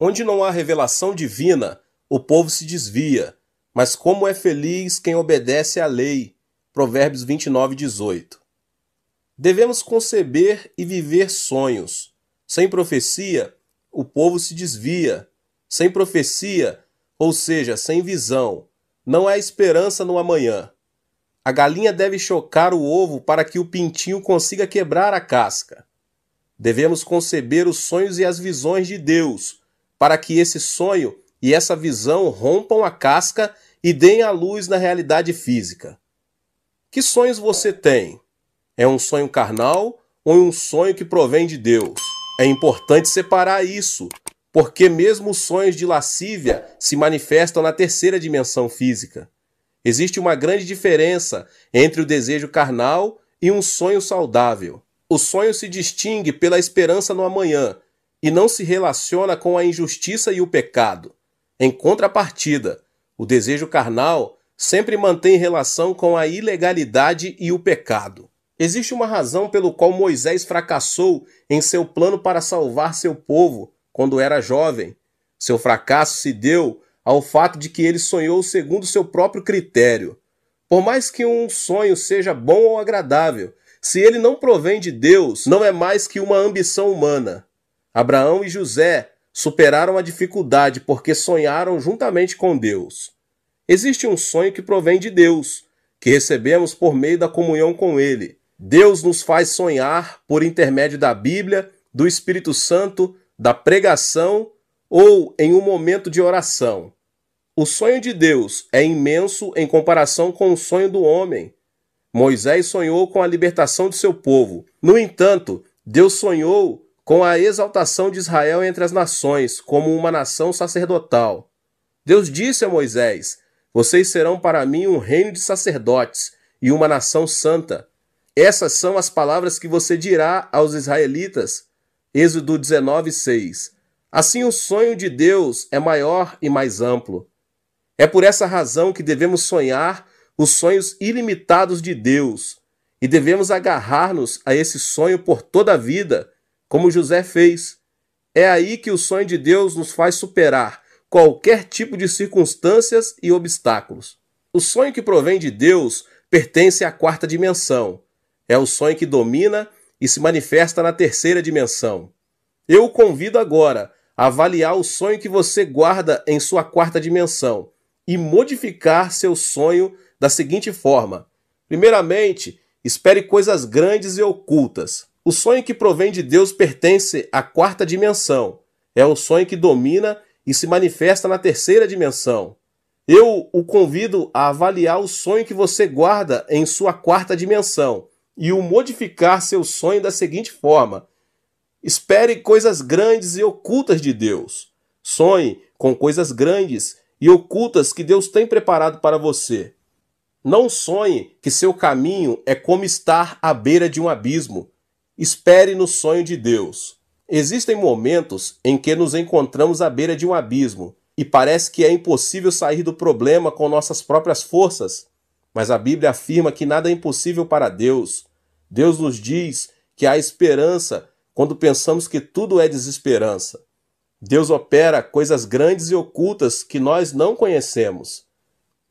Onde não há revelação divina, o povo se desvia, mas como é feliz quem obedece à lei. Provérbios 29, 18. Devemos conceber e viver sonhos. Sem profecia, o povo se desvia. Sem profecia, ou seja, sem visão, não há esperança no amanhã. A galinha deve chocar o ovo para que o pintinho consiga quebrar a casca. Devemos conceber os sonhos e as visões de Deus, para que esse sonho e essa visão rompam a casca e deem a luz na realidade física. Que sonhos você tem? É um sonho carnal ou é um sonho que provém de Deus? É importante separar isso, porque mesmo os sonhos de lascívia se manifestam na terceira dimensão física. Existe uma grande diferença entre o desejo carnal e um sonho saudável. O sonho se distingue pela esperança no amanhã, e não se relaciona com a injustiça e o pecado. Em contrapartida, o desejo carnal sempre mantém relação com a ilegalidade e o pecado. Existe uma razão pelo qual Moisés fracassou em seu plano para salvar seu povo quando era jovem. Seu fracasso se deu ao fato de que ele sonhou segundo seu próprio critério. Por mais que um sonho seja bom ou agradável, se ele não provém de Deus, não é mais que uma ambição humana. Abraão e José superaram a dificuldade porque sonharam juntamente com Deus. Existe um sonho que provém de Deus, que recebemos por meio da comunhão com Ele. Deus nos faz sonhar por intermédio da Bíblia, do Espírito Santo, da pregação ou em um momento de oração. O sonho de Deus é imenso em comparação com o sonho do homem. Moisés sonhou com a libertação de seu povo. No entanto, Deus sonhou com a exaltação de Israel entre as nações, como uma nação sacerdotal. Deus disse a Moisés: Vocês serão para mim um reino de sacerdotes e uma nação santa. Essas são as palavras que você dirá aos israelitas. Êxodo 19, 6. Assim, o sonho de Deus é maior e mais amplo. É por essa razão que devemos sonhar os sonhos ilimitados de Deus e devemos agarrar-nos a esse sonho por toda a vida, como José fez. É aí que o sonho de Deus nos faz superar qualquer tipo de circunstâncias e obstáculos. O sonho que provém de Deus pertence à quarta dimensão. É o sonho que domina e se manifesta na terceira dimensão. Eu o convido agora a avaliar o sonho que você guarda em sua quarta dimensão e modificar seu sonho da seguinte forma: primeiramente, espere coisas grandes e ocultas. O sonho que provém de Deus pertence à quarta dimensão. É o sonho que domina e se manifesta na terceira dimensão. Eu o convido a avaliar o sonho que você guarda em sua quarta dimensão e o modificar seu sonho da seguinte forma: espere coisas grandes e ocultas de Deus. Sonhe com coisas grandes e ocultas que Deus tem preparado para você. Não sonhe que seu caminho é como estar à beira de um abismo. Espere no sonho de Deus. Existem momentos em que nos encontramos à beira de um abismo e parece que é impossível sair do problema com nossas próprias forças. Mas a Bíblia afirma que nada é impossível para Deus. Deus nos diz que há esperança quando pensamos que tudo é desesperança. Deus opera coisas grandes e ocultas que nós não conhecemos.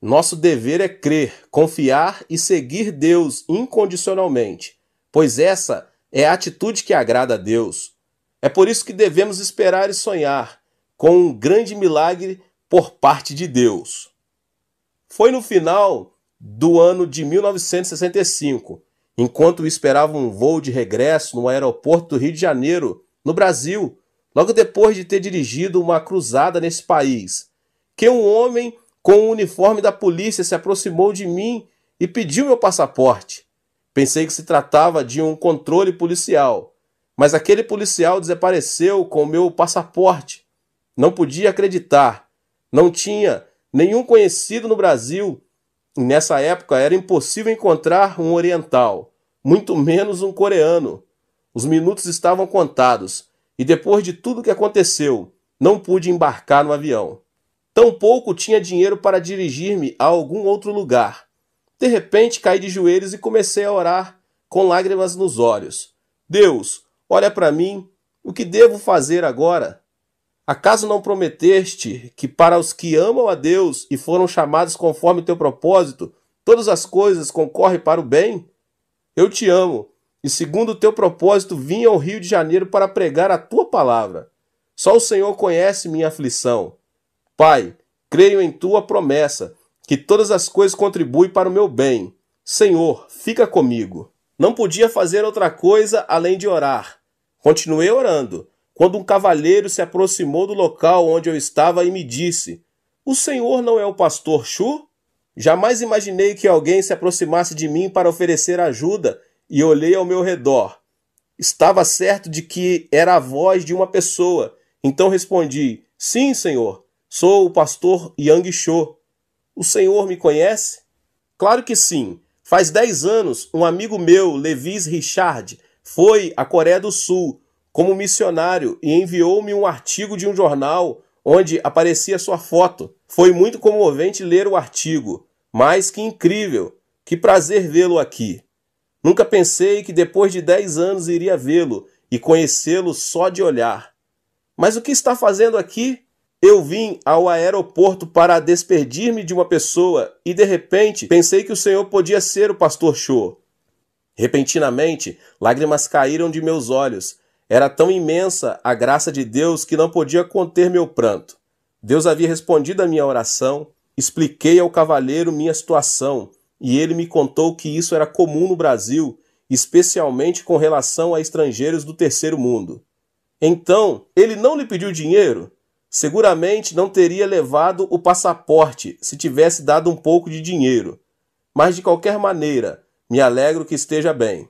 Nosso dever é crer, confiar e seguir Deus incondicionalmente, pois essa é a atitude que agrada a Deus. É por isso que devemos esperar e sonhar com um grande milagre por parte de Deus. Foi no final do ano de 1965, enquanto esperava um voo de regresso no aeroporto do Rio de Janeiro, no Brasil, logo depois de ter dirigido uma cruzada nesse país, que um homem com o uniforme da polícia se aproximou de mim e pediu meu passaporte. Pensei que se tratava de um controle policial, mas aquele policial desapareceu com meu passaporte. Não podia acreditar. Não tinha nenhum conhecido no Brasil. E nessa época era impossível encontrar um oriental, muito menos um coreano. Os minutos estavam contados, e depois de tudo que aconteceu, não pude embarcar no avião. Tampouco tinha dinheiro para dirigir-me a algum outro lugar. De repente caí de joelhos e comecei a orar com lágrimas nos olhos. Deus, olha para mim, o que devo fazer agora? Acaso não prometeste que para os que amam a Deus e foram chamados conforme o teu propósito, todas as coisas concorrem para o bem? Eu te amo, e segundo o teu propósito vim ao Rio de Janeiro para pregar a tua palavra. Só o Senhor conhece minha aflição. Pai, creio em tua promessa que todas as coisas contribuem para o meu bem. Senhor, fica comigo. Não podia fazer outra coisa além de orar. Continuei orando, quando um cavalheiro se aproximou do local onde eu estava e me disse: O senhor não é o pastor Chu? Jamais imaginei que alguém se aproximasse de mim para oferecer ajuda e olhei ao meu redor. Estava certo de que era a voz de uma pessoa, então respondi: Sim, senhor, sou o pastor Yang Cho. O senhor me conhece? Claro que sim. Faz 10 anos, um amigo meu, Levis Richard, foi à Coreia do Sul como missionário e enviou-me um artigo de um jornal onde aparecia sua foto. Foi muito comovente ler o artigo, mas que incrível! Que prazer vê-lo aqui. Nunca pensei que depois de 10 anos iria vê-lo e conhecê-lo só de olhar. Mas o que está fazendo aqui? Eu vim ao aeroporto para despedir-me de uma pessoa e de repente pensei que o senhor podia ser o pastor Cho. Repentinamente, lágrimas caíram de meus olhos. Era tão imensa a graça de Deus que não podia conter meu pranto. Deus havia respondido à minha oração, expliquei ao cavalheiro minha situação e ele me contou que isso era comum no Brasil, especialmente com relação a estrangeiros do terceiro mundo. Então, ele não lhe pediu dinheiro? Seguramente não teria levado o passaporte se tivesse dado um pouco de dinheiro. Mas de qualquer maneira, me alegro que esteja bem.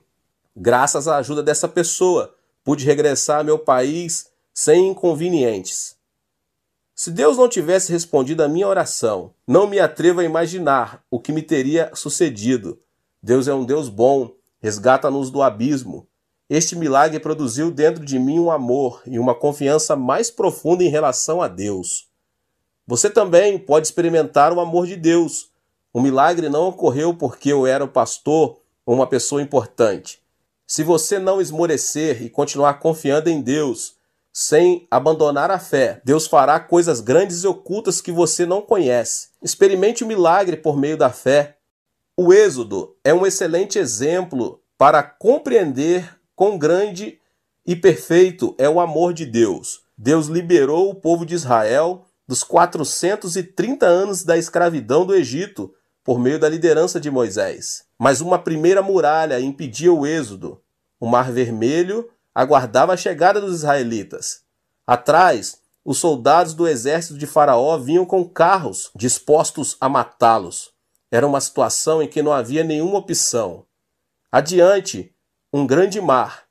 Graças à ajuda dessa pessoa, pude regressar ao meu país sem inconvenientes. Se Deus não tivesse respondido a minha oração, não me atrevo a imaginar o que me teria sucedido. Deus é um Deus bom, resgata-nos do abismo, este milagre produziu dentro de mim um amor e uma confiança mais profunda em relação a Deus. Você também pode experimentar o amor de Deus. O milagre não ocorreu porque eu era o pastor ou uma pessoa importante. Se você não esmorecer e continuar confiando em Deus, sem abandonar a fé, Deus fará coisas grandes e ocultas que você não conhece. Experimente o milagre por meio da fé. O Êxodo é um excelente exemplo para compreender Quão grande e perfeito é o amor de Deus! Deus liberou o povo de Israel dos 430 anos da escravidão do Egito por meio da liderança de Moisés. Mas uma primeira muralha impedia o êxodo. O Mar Vermelho aguardava a chegada dos israelitas. Atrás, os soldados do exército de Faraó vinham com carros dispostos a matá-los. Era uma situação em que não havia nenhuma opção. Adiante, um grande mar.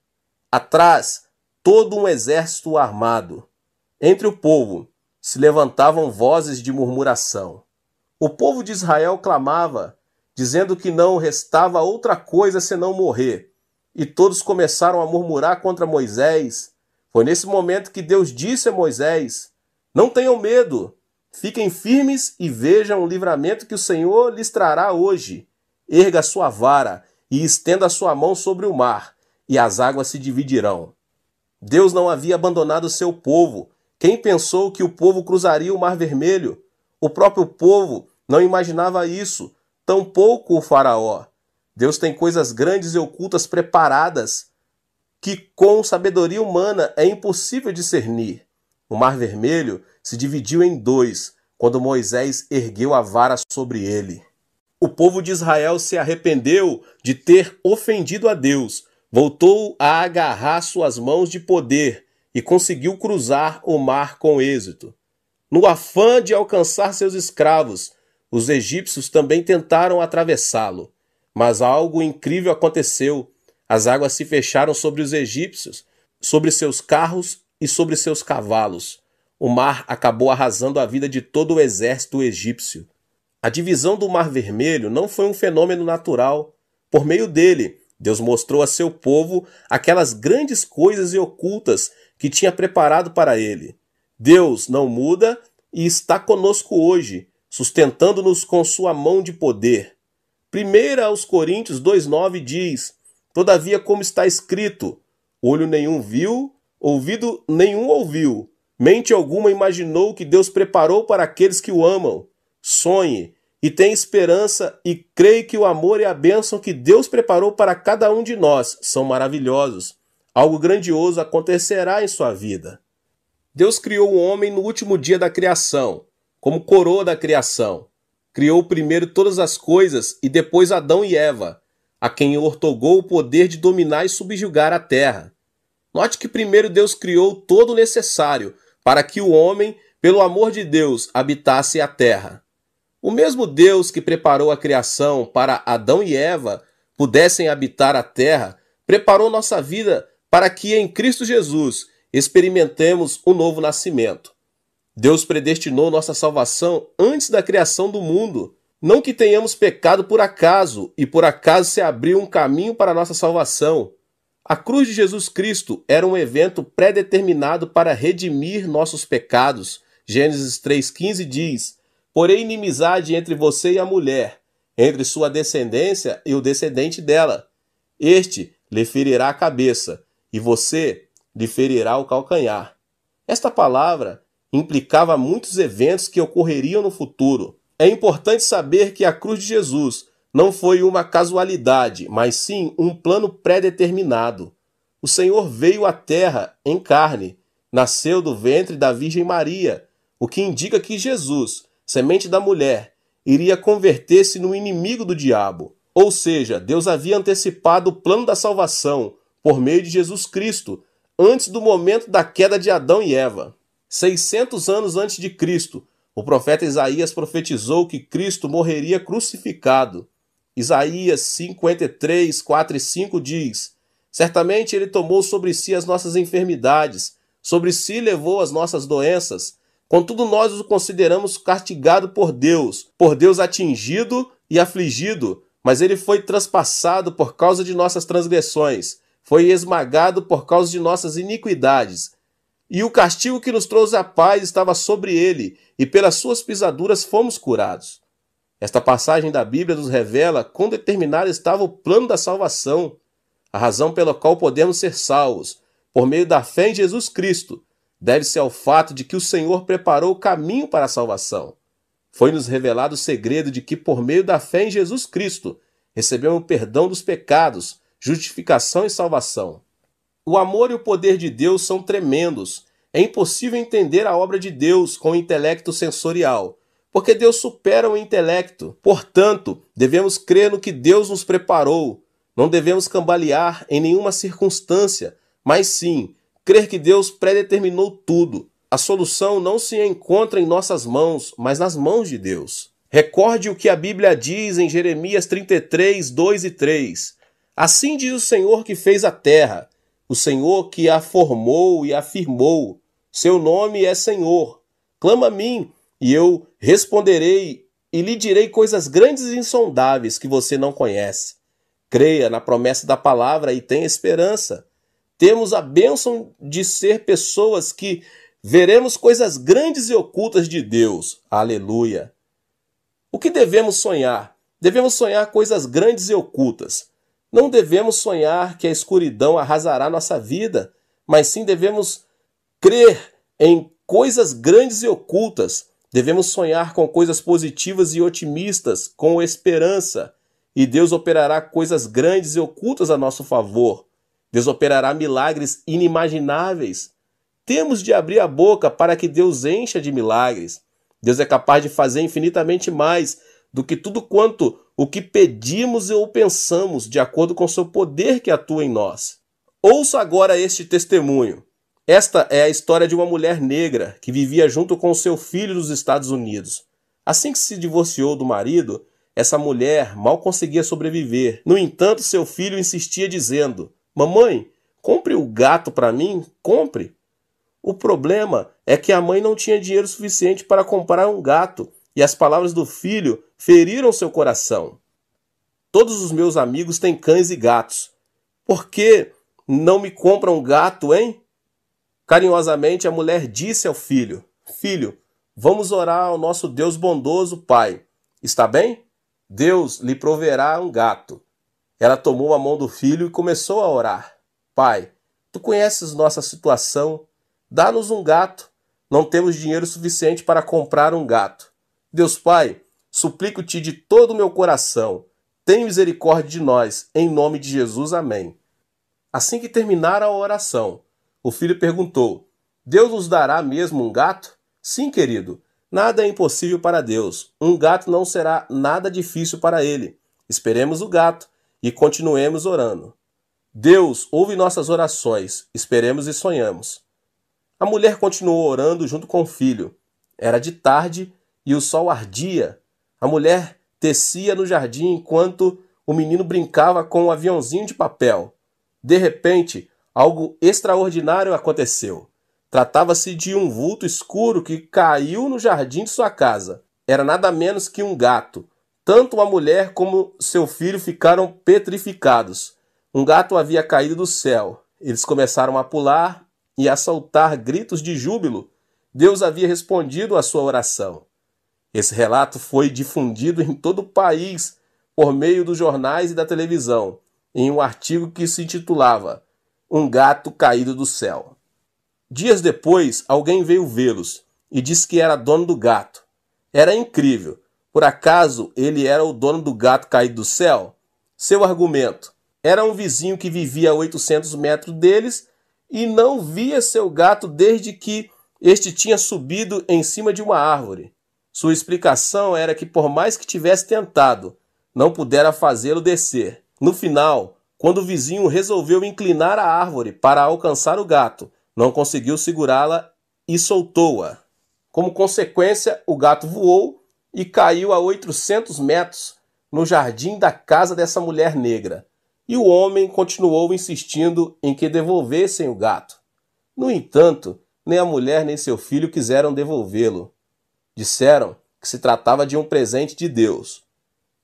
Atrás, todo um exército armado. Entre o povo se levantavam vozes de murmuração. O povo de Israel clamava, dizendo que não restava outra coisa senão morrer. E todos começaram a murmurar contra Moisés. Foi nesse momento que Deus disse a Moisés: Não tenham medo, fiquem firmes e vejam o livramento que o Senhor lhes trará hoje. Erga sua vara e estenda a sua mão sobre o mar, e as águas se dividirão. Deus não havia abandonado seu povo. Quem pensou que o povo cruzaria o Mar Vermelho? O próprio povo não imaginava isso, tampouco o Faraó. Deus tem coisas grandes e ocultas preparadas que, com sabedoria humana, é impossível discernir. O Mar Vermelho se dividiu em dois quando Moisés ergueu a vara sobre ele o povo de Israel se arrependeu de ter ofendido a Deus, voltou a agarrar suas mãos de poder e conseguiu cruzar o mar com êxito. No afã de alcançar seus escravos, os egípcios também tentaram atravessá-lo. Mas algo incrível aconteceu. As águas se fecharam sobre os egípcios, sobre seus carros e sobre seus cavalos. O mar acabou arrasando a vida de todo o exército egípcio. A divisão do Mar Vermelho não foi um fenômeno natural. Por meio dele, Deus mostrou a seu povo aquelas grandes coisas e ocultas que tinha preparado para ele. Deus não muda e está conosco hoje, sustentando-nos com sua mão de poder. 1 aos Coríntios 2,9 diz: Todavia, como está escrito, olho nenhum viu, ouvido nenhum ouviu, mente alguma imaginou que Deus preparou para aqueles que o amam sonhe e tenha esperança e creia que o amor e a bênção que Deus preparou para cada um de nós são maravilhosos. Algo grandioso acontecerá em sua vida. Deus criou o homem no último dia da criação, como coroa da criação. Criou primeiro todas as coisas e depois Adão e Eva, a quem ortogou o poder de dominar e subjugar a terra. Note que primeiro Deus criou todo o necessário para que o homem, pelo amor de Deus, habitasse a terra. O mesmo Deus que preparou a criação para Adão e Eva pudessem habitar a terra, preparou nossa vida para que em Cristo Jesus experimentemos o um novo nascimento. Deus predestinou nossa salvação antes da criação do mundo. Não que tenhamos pecado por acaso e por acaso se abriu um caminho para nossa salvação. A cruz de Jesus Cristo era um evento pré-determinado para redimir nossos pecados. Gênesis 3,15 diz: Porém, inimizade entre você e a mulher, entre sua descendência e o descendente dela. Este lhe ferirá a cabeça, e você lhe ferirá o calcanhar. Esta palavra implicava muitos eventos que ocorreriam no futuro. É importante saber que a cruz de Jesus não foi uma casualidade, mas sim um plano pré-determinado. O Senhor veio à terra em carne, nasceu do ventre da Virgem Maria, o que indica que Jesus semente da mulher, iria converter-se no inimigo do diabo. Ou seja, Deus havia antecipado o plano da salvação por meio de Jesus Cristo, antes do momento da queda de Adão e Eva. 600 anos antes de Cristo, o profeta Isaías profetizou que Cristo morreria crucificado. Isaías 53, 4 e 5 diz: Certamente ele tomou sobre si as nossas enfermidades, sobre si levou as nossas doenças. Contudo, nós o consideramos castigado por Deus, por Deus atingido e afligido, mas ele foi transpassado por causa de nossas transgressões, foi esmagado por causa de nossas iniquidades. E o castigo que nos trouxe a paz estava sobre ele, e pelas suas pisaduras fomos curados. Esta passagem da Bíblia nos revela quão determinado estava o plano da salvação, a razão pela qual podemos ser salvos, por meio da fé em Jesus Cristo, deve-se ao fato de que o Senhor preparou o caminho para a salvação. Foi-nos revelado o segredo de que, por meio da fé em Jesus Cristo, recebemos o perdão dos pecados, justificação e salvação. O amor e o poder de Deus são tremendos. É impossível entender a obra de Deus com o intelecto sensorial, porque Deus supera o intelecto. Portanto, devemos crer no que Deus nos preparou. Não devemos cambalear em nenhuma circunstância, mas sim Crer que Deus predeterminou tudo. A solução não se encontra em nossas mãos, mas nas mãos de Deus. Recorde o que a Bíblia diz em Jeremias 33, 2 e 3. Assim diz o Senhor que fez a terra, o Senhor que a formou e afirmou. Seu nome é Senhor. Clama a mim, e eu responderei e lhe direi coisas grandes e insondáveis que você não conhece. Creia na promessa da palavra e tenha esperança. Temos a bênção de ser pessoas que veremos coisas grandes e ocultas de Deus. Aleluia! O que devemos sonhar? Devemos sonhar coisas grandes e ocultas. Não devemos sonhar que a escuridão arrasará nossa vida, mas sim devemos crer em coisas grandes e ocultas. Devemos sonhar com coisas positivas e otimistas, com esperança, e Deus operará coisas grandes e ocultas a nosso favor. Deus operará milagres inimagináveis. Temos de abrir a boca para que Deus encha de milagres. Deus é capaz de fazer infinitamente mais do que tudo quanto o que pedimos ou pensamos, de acordo com o seu poder que atua em nós. Ouça agora este testemunho. Esta é a história de uma mulher negra que vivia junto com seu filho nos Estados Unidos. Assim que se divorciou do marido, essa mulher mal conseguia sobreviver. No entanto, seu filho insistia dizendo: Mamãe, compre o gato para mim, compre. O problema é que a mãe não tinha dinheiro suficiente para comprar um gato e as palavras do filho feriram seu coração. Todos os meus amigos têm cães e gatos. Por que não me compra um gato, hein? Carinhosamente a mulher disse ao filho: Filho, vamos orar ao nosso Deus bondoso, Pai. Está bem? Deus lhe proverá um gato. Ela tomou a mão do filho e começou a orar. Pai, tu conheces nossa situação. Dá-nos um gato. Não temos dinheiro suficiente para comprar um gato. Deus Pai, suplico-te de todo o meu coração. Tem misericórdia de nós, em nome de Jesus. Amém. Assim que terminara a oração, o filho perguntou: Deus nos dará mesmo um gato? Sim, querido. Nada é impossível para Deus. Um gato não será nada difícil para ele. Esperemos o gato e continuemos orando. Deus, ouve nossas orações, esperemos e sonhamos. A mulher continuou orando junto com o filho. Era de tarde e o sol ardia. A mulher tecia no jardim enquanto o menino brincava com um aviãozinho de papel. De repente, algo extraordinário aconteceu. Tratava-se de um vulto escuro que caiu no jardim de sua casa. Era nada menos que um gato, tanto a mulher como seu filho ficaram petrificados. Um gato havia caído do céu. Eles começaram a pular e a soltar gritos de júbilo. Deus havia respondido à sua oração. Esse relato foi difundido em todo o país por meio dos jornais e da televisão, em um artigo que se intitulava Um Gato Caído do Céu. Dias depois, alguém veio vê-los e disse que era dono do gato. Era incrível. Por acaso ele era o dono do gato caído do céu? Seu argumento: era um vizinho que vivia a 800 metros deles e não via seu gato desde que este tinha subido em cima de uma árvore. Sua explicação era que, por mais que tivesse tentado, não pudera fazê-lo descer. No final, quando o vizinho resolveu inclinar a árvore para alcançar o gato, não conseguiu segurá-la e soltou-a. Como consequência, o gato voou e caiu a 800 metros no jardim da casa dessa mulher negra. E o homem continuou insistindo em que devolvessem o gato. No entanto, nem a mulher nem seu filho quiseram devolvê-lo. Disseram que se tratava de um presente de Deus.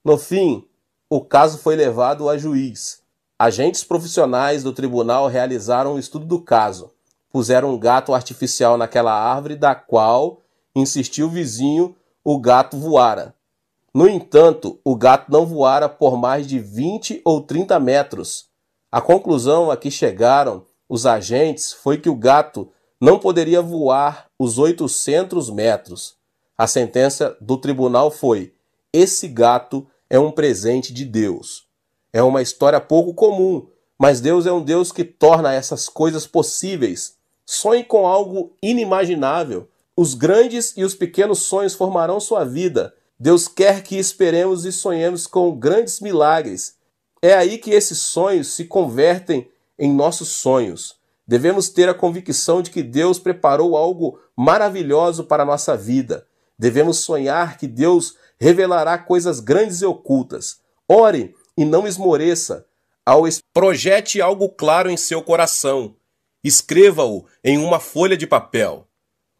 No fim, o caso foi levado a juiz. Agentes profissionais do tribunal realizaram um estudo do caso. Puseram um gato artificial naquela árvore, da qual, insistiu o vizinho, o gato voara. No entanto, o gato não voara por mais de 20 ou 30 metros. A conclusão a que chegaram os agentes foi que o gato não poderia voar os 800 metros. A sentença do tribunal foi: esse gato é um presente de Deus. É uma história pouco comum, mas Deus é um Deus que torna essas coisas possíveis. Sonhe com algo inimaginável. Os grandes e os pequenos sonhos formarão sua vida. Deus quer que esperemos e sonhemos com grandes milagres. É aí que esses sonhos se convertem em nossos sonhos. Devemos ter a convicção de que Deus preparou algo maravilhoso para a nossa vida. Devemos sonhar que Deus revelará coisas grandes e ocultas. Ore e não esmoreça. Ao es... Projete algo claro em seu coração. Escreva-o em uma folha de papel.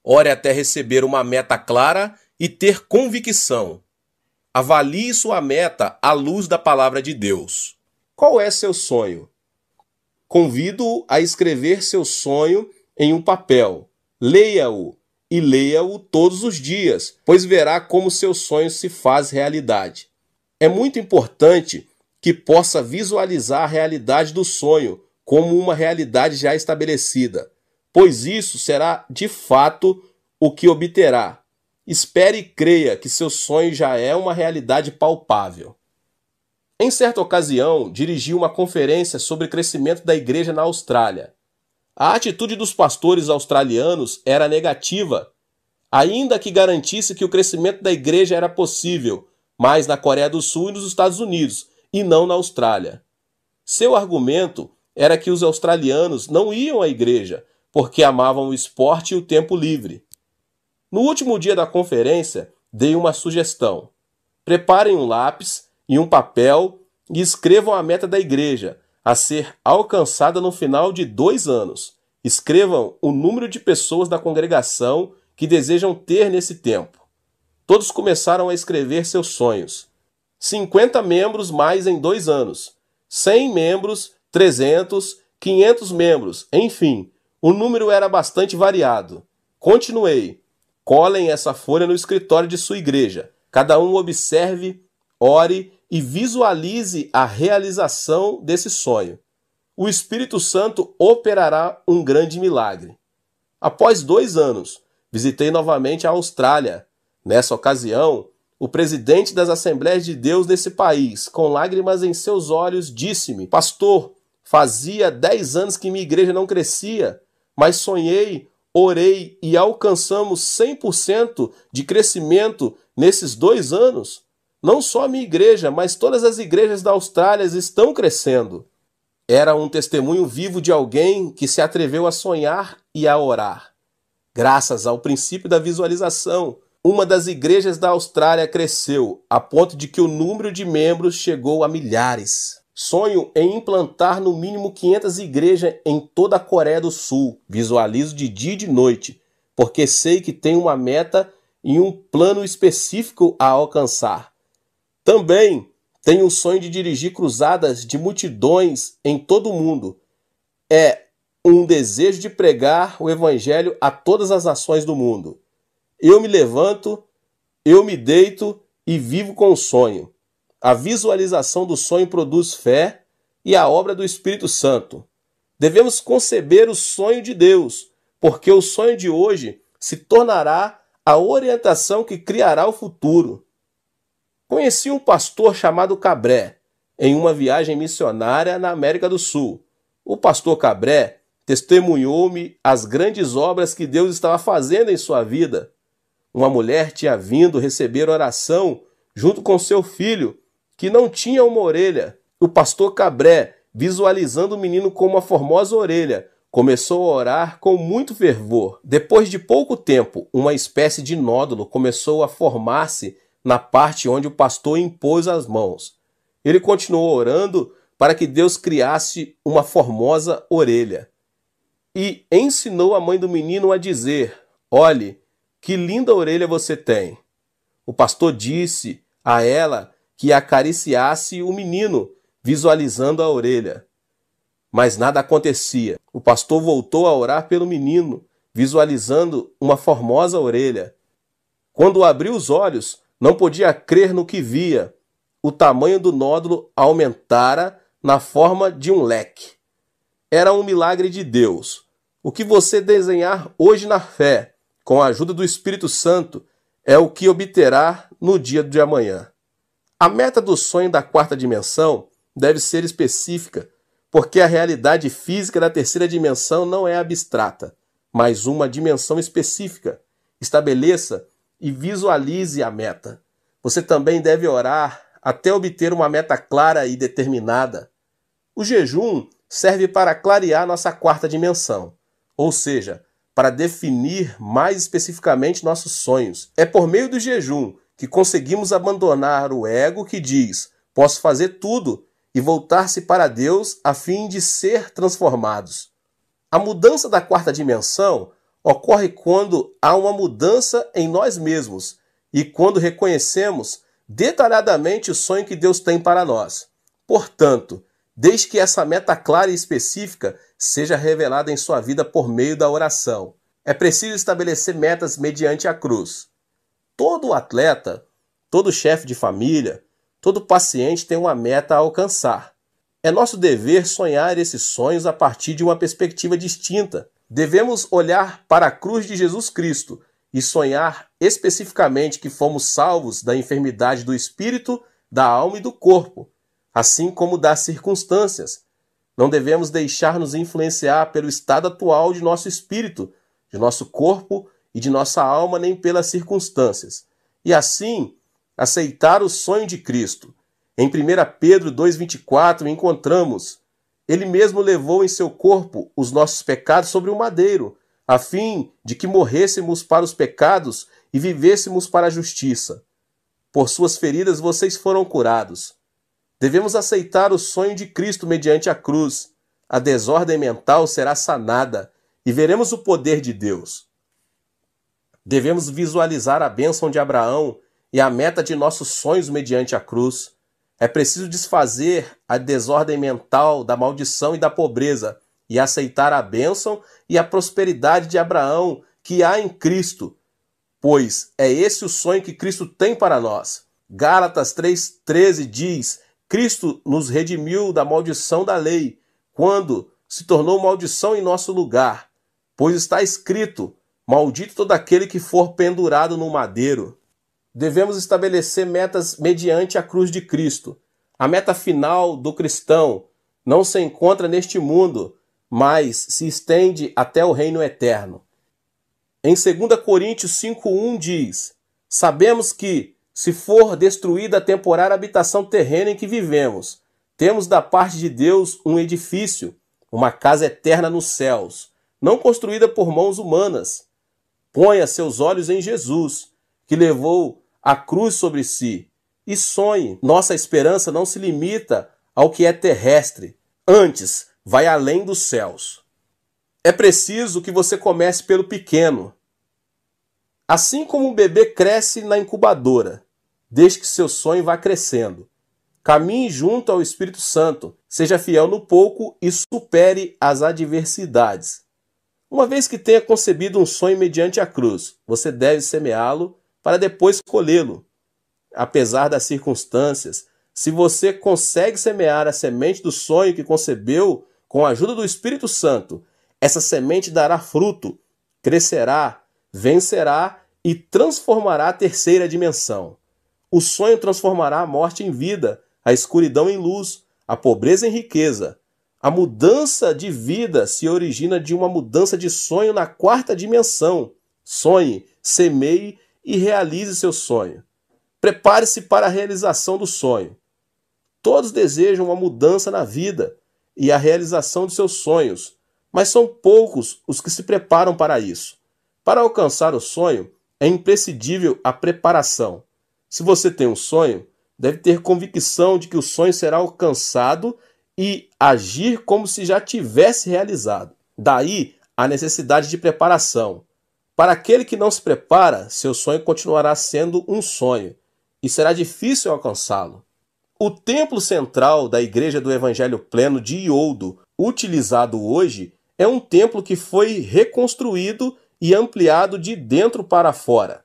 Ore até receber uma meta clara e ter convicção. Avalie sua meta à luz da palavra de Deus. Qual é seu sonho? Convido-o a escrever seu sonho em um papel. Leia-o e leia-o todos os dias, pois verá como seu sonho se faz realidade. É muito importante que possa visualizar a realidade do sonho como uma realidade já estabelecida pois isso será de fato o que obterá. Espere e creia que seu sonho já é uma realidade palpável. Em certa ocasião, dirigi uma conferência sobre crescimento da igreja na Austrália. A atitude dos pastores australianos era negativa, ainda que garantisse que o crescimento da igreja era possível, mas na Coreia do Sul e nos Estados Unidos, e não na Austrália. Seu argumento era que os australianos não iam à igreja, porque amavam o esporte e o tempo livre. No último dia da conferência, dei uma sugestão. Preparem um lápis e um papel e escrevam a meta da igreja, a ser alcançada no final de dois anos. Escrevam o número de pessoas da congregação que desejam ter nesse tempo. Todos começaram a escrever seus sonhos. 50 membros mais em dois anos, 100 membros, 300, 500 membros, enfim, o número era bastante variado. Continuei. Colhem essa folha no escritório de sua igreja. Cada um observe, ore e visualize a realização desse sonho. O Espírito Santo operará um grande milagre. Após dois anos, visitei novamente a Austrália. Nessa ocasião, o presidente das Assembleias de Deus desse país, com lágrimas em seus olhos, disse-me: Pastor, fazia dez anos que minha igreja não crescia mas sonhei, orei e alcançamos 100% de crescimento nesses dois anos. Não só a minha igreja, mas todas as igrejas da Austrália estão crescendo. Era um testemunho vivo de alguém que se atreveu a sonhar e a orar. Graças ao princípio da visualização, uma das igrejas da Austrália cresceu a ponto de que o número de membros chegou a milhares. Sonho em implantar no mínimo 500 igrejas em toda a Coreia do Sul. Visualizo de dia e de noite, porque sei que tenho uma meta e um plano específico a alcançar. Também tenho o sonho de dirigir cruzadas de multidões em todo o mundo. É um desejo de pregar o evangelho a todas as nações do mundo. Eu me levanto, eu me deito e vivo com o sonho. A visualização do sonho produz fé e a obra do Espírito Santo. Devemos conceber o sonho de Deus, porque o sonho de hoje se tornará a orientação que criará o futuro. Conheci um pastor chamado Cabré em uma viagem missionária na América do Sul. O pastor Cabré testemunhou-me as grandes obras que Deus estava fazendo em sua vida. Uma mulher tinha vindo receber oração junto com seu filho que não tinha uma orelha. O pastor Cabré, visualizando o menino com uma formosa orelha, começou a orar com muito fervor. Depois de pouco tempo, uma espécie de nódulo começou a formar-se na parte onde o pastor impôs as mãos. Ele continuou orando para que Deus criasse uma formosa orelha. E ensinou a mãe do menino a dizer: Olhe, que linda orelha você tem. O pastor disse a ela que acariciasse o menino, visualizando a orelha. Mas nada acontecia. O pastor voltou a orar pelo menino, visualizando uma formosa orelha. Quando abriu os olhos, não podia crer no que via. O tamanho do nódulo aumentara na forma de um leque. Era um milagre de Deus. O que você desenhar hoje na fé, com a ajuda do Espírito Santo, é o que obterá no dia de amanhã. A meta do sonho da quarta dimensão deve ser específica, porque a realidade física da terceira dimensão não é abstrata, mas uma dimensão específica. Estabeleça e visualize a meta. Você também deve orar até obter uma meta clara e determinada. O jejum serve para clarear nossa quarta dimensão, ou seja, para definir mais especificamente nossos sonhos. É por meio do jejum que conseguimos abandonar o ego que diz: posso fazer tudo, e voltar-se para Deus a fim de ser transformados. A mudança da quarta dimensão ocorre quando há uma mudança em nós mesmos e quando reconhecemos detalhadamente o sonho que Deus tem para nós. Portanto, desde que essa meta clara e específica seja revelada em sua vida por meio da oração. É preciso estabelecer metas mediante a cruz todo atleta, todo chefe de família, todo paciente tem uma meta a alcançar. É nosso dever sonhar esses sonhos a partir de uma perspectiva distinta. Devemos olhar para a cruz de Jesus Cristo e sonhar especificamente que fomos salvos da enfermidade do espírito, da alma e do corpo, assim como das circunstâncias. Não devemos deixar nos influenciar pelo estado atual de nosso espírito, de nosso corpo e de nossa alma nem pelas circunstâncias, e assim aceitar o sonho de Cristo. Em 1 Pedro 2,24 encontramos: Ele mesmo levou em seu corpo os nossos pecados sobre o madeiro, a fim de que morrêssemos para os pecados e vivêssemos para a justiça. Por suas feridas vocês foram curados. Devemos aceitar o sonho de Cristo mediante a cruz. A desordem mental será sanada e veremos o poder de Deus. Devemos visualizar a bênção de Abraão e a meta de nossos sonhos mediante a cruz. É preciso desfazer a desordem mental da maldição e da pobreza e aceitar a bênção e a prosperidade de Abraão que há em Cristo, pois é esse o sonho que Cristo tem para nós. Gálatas 3,13 diz: Cristo nos redimiu da maldição da lei, quando se tornou maldição em nosso lugar, pois está escrito: Maldito todo aquele que for pendurado no madeiro. Devemos estabelecer metas mediante a cruz de Cristo. A meta final do cristão não se encontra neste mundo, mas se estende até o reino eterno. Em 2 Coríntios 5:1 diz: Sabemos que se for destruída a temporária habitação terrena em que vivemos, temos da parte de Deus um edifício, uma casa eterna nos céus, não construída por mãos humanas. Ponha seus olhos em Jesus, que levou a cruz sobre si, e sonhe. Nossa esperança não se limita ao que é terrestre, antes vai além dos céus. É preciso que você comece pelo pequeno. Assim como um bebê cresce na incubadora, desde que seu sonho vá crescendo. Caminhe junto ao Espírito Santo, seja fiel no pouco e supere as adversidades. Uma vez que tenha concebido um sonho mediante a cruz, você deve semeá-lo para depois colhê-lo. Apesar das circunstâncias, se você consegue semear a semente do sonho que concebeu com a ajuda do Espírito Santo, essa semente dará fruto, crescerá, vencerá e transformará a terceira dimensão. O sonho transformará a morte em vida, a escuridão em luz, a pobreza em riqueza, a mudança de vida se origina de uma mudança de sonho na quarta dimensão. Sonhe, semeie e realize seu sonho. Prepare-se para a realização do sonho. Todos desejam uma mudança na vida e a realização de seus sonhos, mas são poucos os que se preparam para isso. Para alcançar o sonho, é imprescindível a preparação. Se você tem um sonho, deve ter convicção de que o sonho será alcançado e agir como se já tivesse realizado. Daí a necessidade de preparação. Para aquele que não se prepara, seu sonho continuará sendo um sonho e será difícil alcançá-lo. O templo central da Igreja do Evangelho Pleno de Ioldo, utilizado hoje, é um templo que foi reconstruído e ampliado de dentro para fora.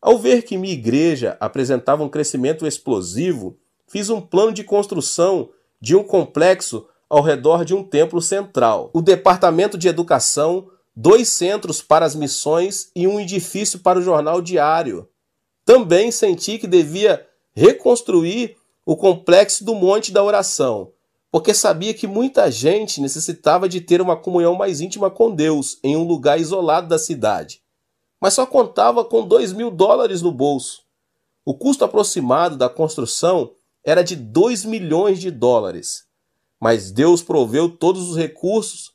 Ao ver que minha igreja apresentava um crescimento explosivo, fiz um plano de construção de um complexo ao redor de um templo central, o departamento de educação, dois centros para as missões e um edifício para o jornal diário. Também senti que devia reconstruir o complexo do Monte da Oração, porque sabia que muita gente necessitava de ter uma comunhão mais íntima com Deus em um lugar isolado da cidade. Mas só contava com 2 mil dólares no bolso. O custo aproximado da construção era de 2 milhões de dólares. Mas Deus proveu todos os recursos.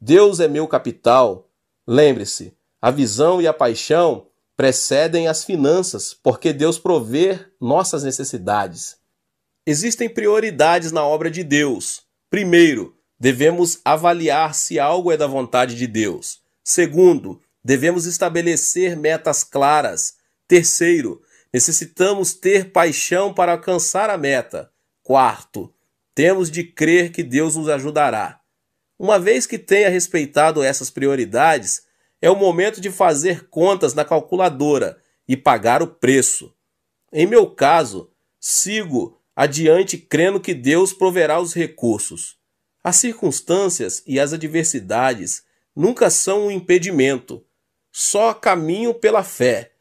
Deus é meu capital. Lembre-se, a visão e a paixão precedem as finanças, porque Deus provê nossas necessidades. Existem prioridades na obra de Deus. Primeiro, devemos avaliar se algo é da vontade de Deus. Segundo, devemos estabelecer metas claras. Terceiro, Necessitamos ter paixão para alcançar a meta. Quarto, temos de crer que Deus nos ajudará. Uma vez que tenha respeitado essas prioridades, é o momento de fazer contas na calculadora e pagar o preço. Em meu caso, sigo adiante crendo que Deus proverá os recursos. As circunstâncias e as adversidades nunca são um impedimento. Só caminho pela fé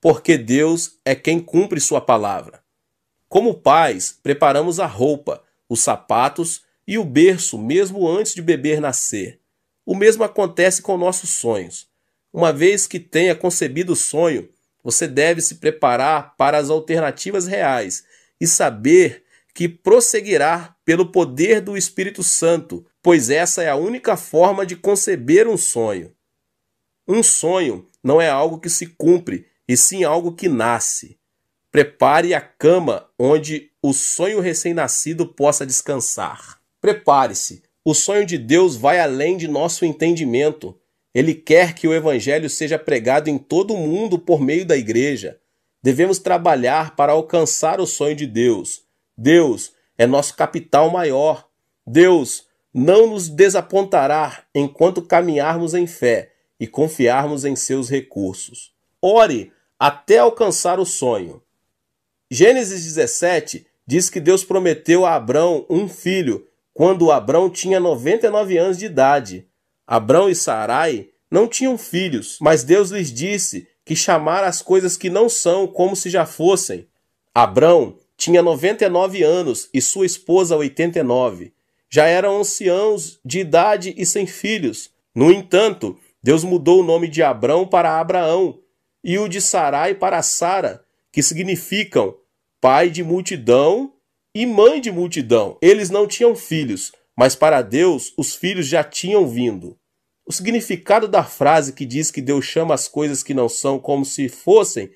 porque Deus é quem cumpre sua palavra. Como pais, preparamos a roupa, os sapatos e o berço mesmo antes de beber nascer. O mesmo acontece com nossos sonhos. Uma vez que tenha concebido o sonho, você deve se preparar para as alternativas reais e saber que prosseguirá pelo poder do Espírito Santo, pois essa é a única forma de conceber um sonho. Um sonho não é algo que se cumpre e sim algo que nasce. Prepare a cama onde o sonho recém-nascido possa descansar. Prepare-se, o sonho de Deus vai além de nosso entendimento. Ele quer que o Evangelho seja pregado em todo o mundo por meio da igreja. Devemos trabalhar para alcançar o sonho de Deus. Deus é nosso capital maior. Deus não nos desapontará enquanto caminharmos em fé e confiarmos em seus recursos. Ore até alcançar o sonho. Gênesis 17 diz que Deus prometeu a Abrão um filho quando Abrão tinha 99 anos de idade. Abrão e Sarai não tinham filhos, mas Deus lhes disse que chamara as coisas que não são como se já fossem. Abrão tinha 99 anos e sua esposa 89. Já eram anciãos de idade e sem filhos. No entanto, Deus mudou o nome de Abrão para Abraão e o de Sarai para Sara, que significam pai de multidão e mãe de multidão. Eles não tinham filhos, mas para Deus os filhos já tinham vindo. O significado da frase que diz que Deus chama as coisas que não são como se fossem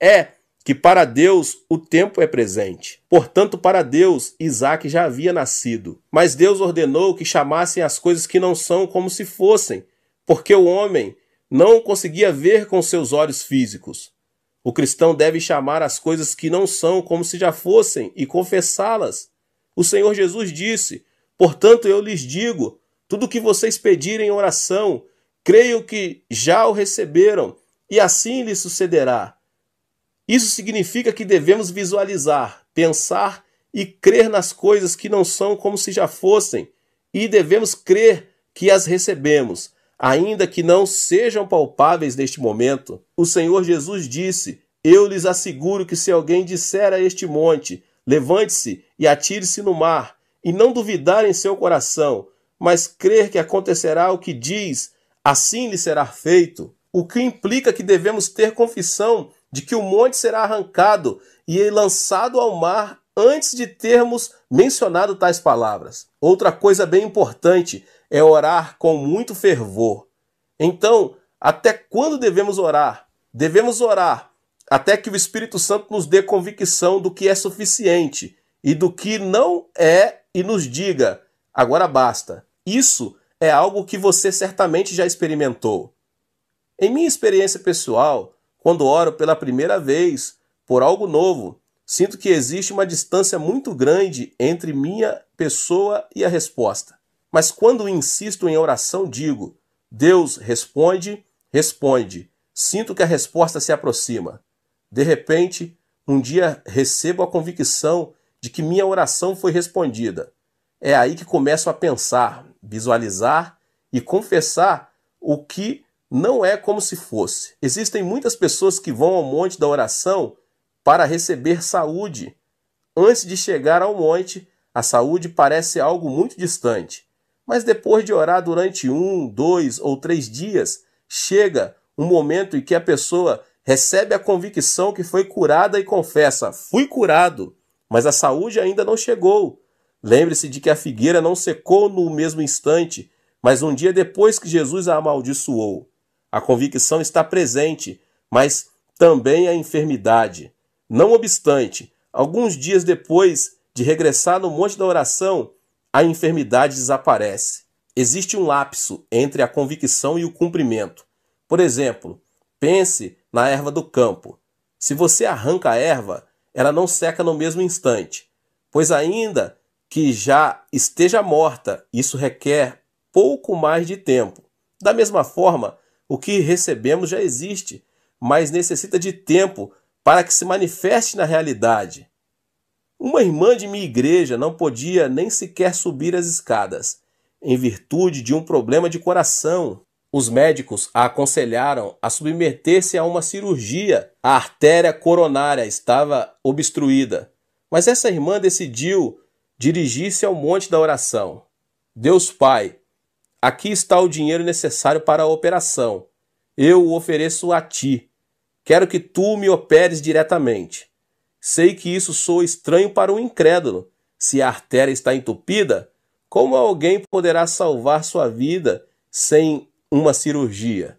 é que para Deus o tempo é presente. Portanto, para Deus, Isaac já havia nascido. Mas Deus ordenou que chamassem as coisas que não são como se fossem, porque o homem não conseguia ver com seus olhos físicos. O cristão deve chamar as coisas que não são como se já fossem e confessá-las. O Senhor Jesus disse: Portanto, eu lhes digo: tudo o que vocês pedirem em oração, creio que já o receberam, e assim lhes sucederá. Isso significa que devemos visualizar, pensar e crer nas coisas que não são como se já fossem, e devemos crer que as recebemos ainda que não sejam palpáveis neste momento. O Senhor Jesus disse: Eu lhes asseguro que se alguém disser a este monte, levante-se e atire-se no mar, e não duvidar em seu coração, mas crer que acontecerá o que diz, assim lhe será feito. O que implica que devemos ter confissão de que o monte será arrancado e lançado ao mar antes de termos mencionado tais palavras. Outra coisa bem importante é orar com muito fervor. Então, até quando devemos orar? Devemos orar até que o Espírito Santo nos dê convicção do que é suficiente e do que não é e nos diga: agora basta. Isso é algo que você certamente já experimentou. Em minha experiência pessoal, quando oro pela primeira vez por algo novo, sinto que existe uma distância muito grande entre minha pessoa e a resposta. Mas quando insisto em oração, digo: Deus responde, responde. Sinto que a resposta se aproxima. De repente, um dia recebo a convicção de que minha oração foi respondida. É aí que começo a pensar, visualizar e confessar o que não é como se fosse. Existem muitas pessoas que vão ao monte da oração para receber saúde. Antes de chegar ao monte, a saúde parece algo muito distante. Mas depois de orar durante um, dois ou três dias, chega um momento em que a pessoa recebe a convicção que foi curada e confessa: fui curado, mas a saúde ainda não chegou. Lembre-se de que a figueira não secou no mesmo instante, mas um dia depois que Jesus a amaldiçoou. A convicção está presente, mas também a enfermidade. Não obstante, alguns dias depois de regressar no Monte da Oração, a enfermidade desaparece. Existe um lapso entre a convicção e o cumprimento. Por exemplo, pense na erva do campo. Se você arranca a erva, ela não seca no mesmo instante, pois ainda que já esteja morta, isso requer pouco mais de tempo. Da mesma forma, o que recebemos já existe, mas necessita de tempo para que se manifeste na realidade. Uma irmã de minha igreja não podia nem sequer subir as escadas, em virtude de um problema de coração. Os médicos a aconselharam a submeter-se a uma cirurgia. A artéria coronária estava obstruída. Mas essa irmã decidiu dirigir-se ao monte da oração. Deus Pai, aqui está o dinheiro necessário para a operação. Eu o ofereço a ti. Quero que tu me operes diretamente. Sei que isso soa estranho para o um incrédulo. Se a artéria está entupida, como alguém poderá salvar sua vida sem uma cirurgia?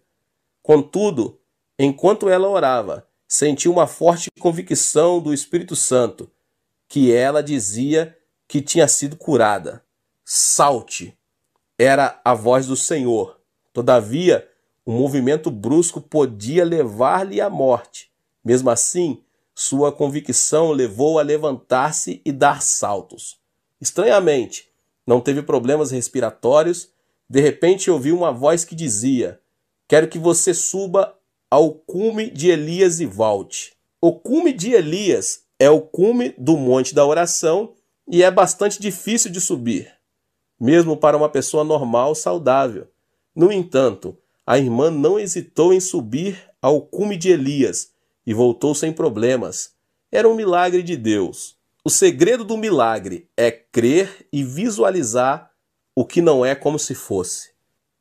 Contudo, enquanto ela orava, sentiu uma forte convicção do Espírito Santo que ela dizia que tinha sido curada. Salte! Era a voz do Senhor. Todavia, um movimento brusco podia levar-lhe à morte. Mesmo assim, sua convicção levou a levantar-se e dar saltos. Estranhamente, não teve problemas respiratórios. De repente ouviu uma voz que dizia: Quero que você suba ao cume de Elias e volte. O cume de Elias é o cume do Monte da Oração e é bastante difícil de subir, mesmo para uma pessoa normal saudável. No entanto, a irmã não hesitou em subir ao cume de Elias e voltou sem problemas. Era um milagre de Deus. O segredo do milagre é crer e visualizar o que não é como se fosse.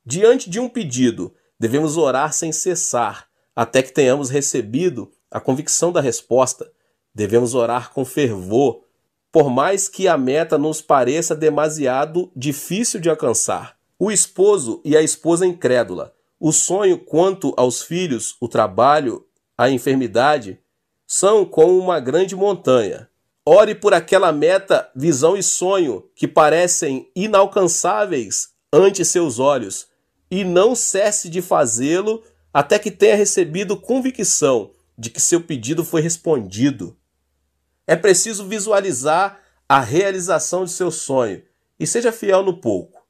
Diante de um pedido, devemos orar sem cessar, até que tenhamos recebido a convicção da resposta. Devemos orar com fervor, por mais que a meta nos pareça demasiado difícil de alcançar. O esposo e a esposa incrédula, o sonho quanto aos filhos, o trabalho a enfermidade são como uma grande montanha. Ore por aquela meta, visão e sonho que parecem inalcançáveis ante seus olhos, e não cesse de fazê-lo até que tenha recebido convicção de que seu pedido foi respondido. É preciso visualizar a realização de seu sonho e seja fiel no pouco.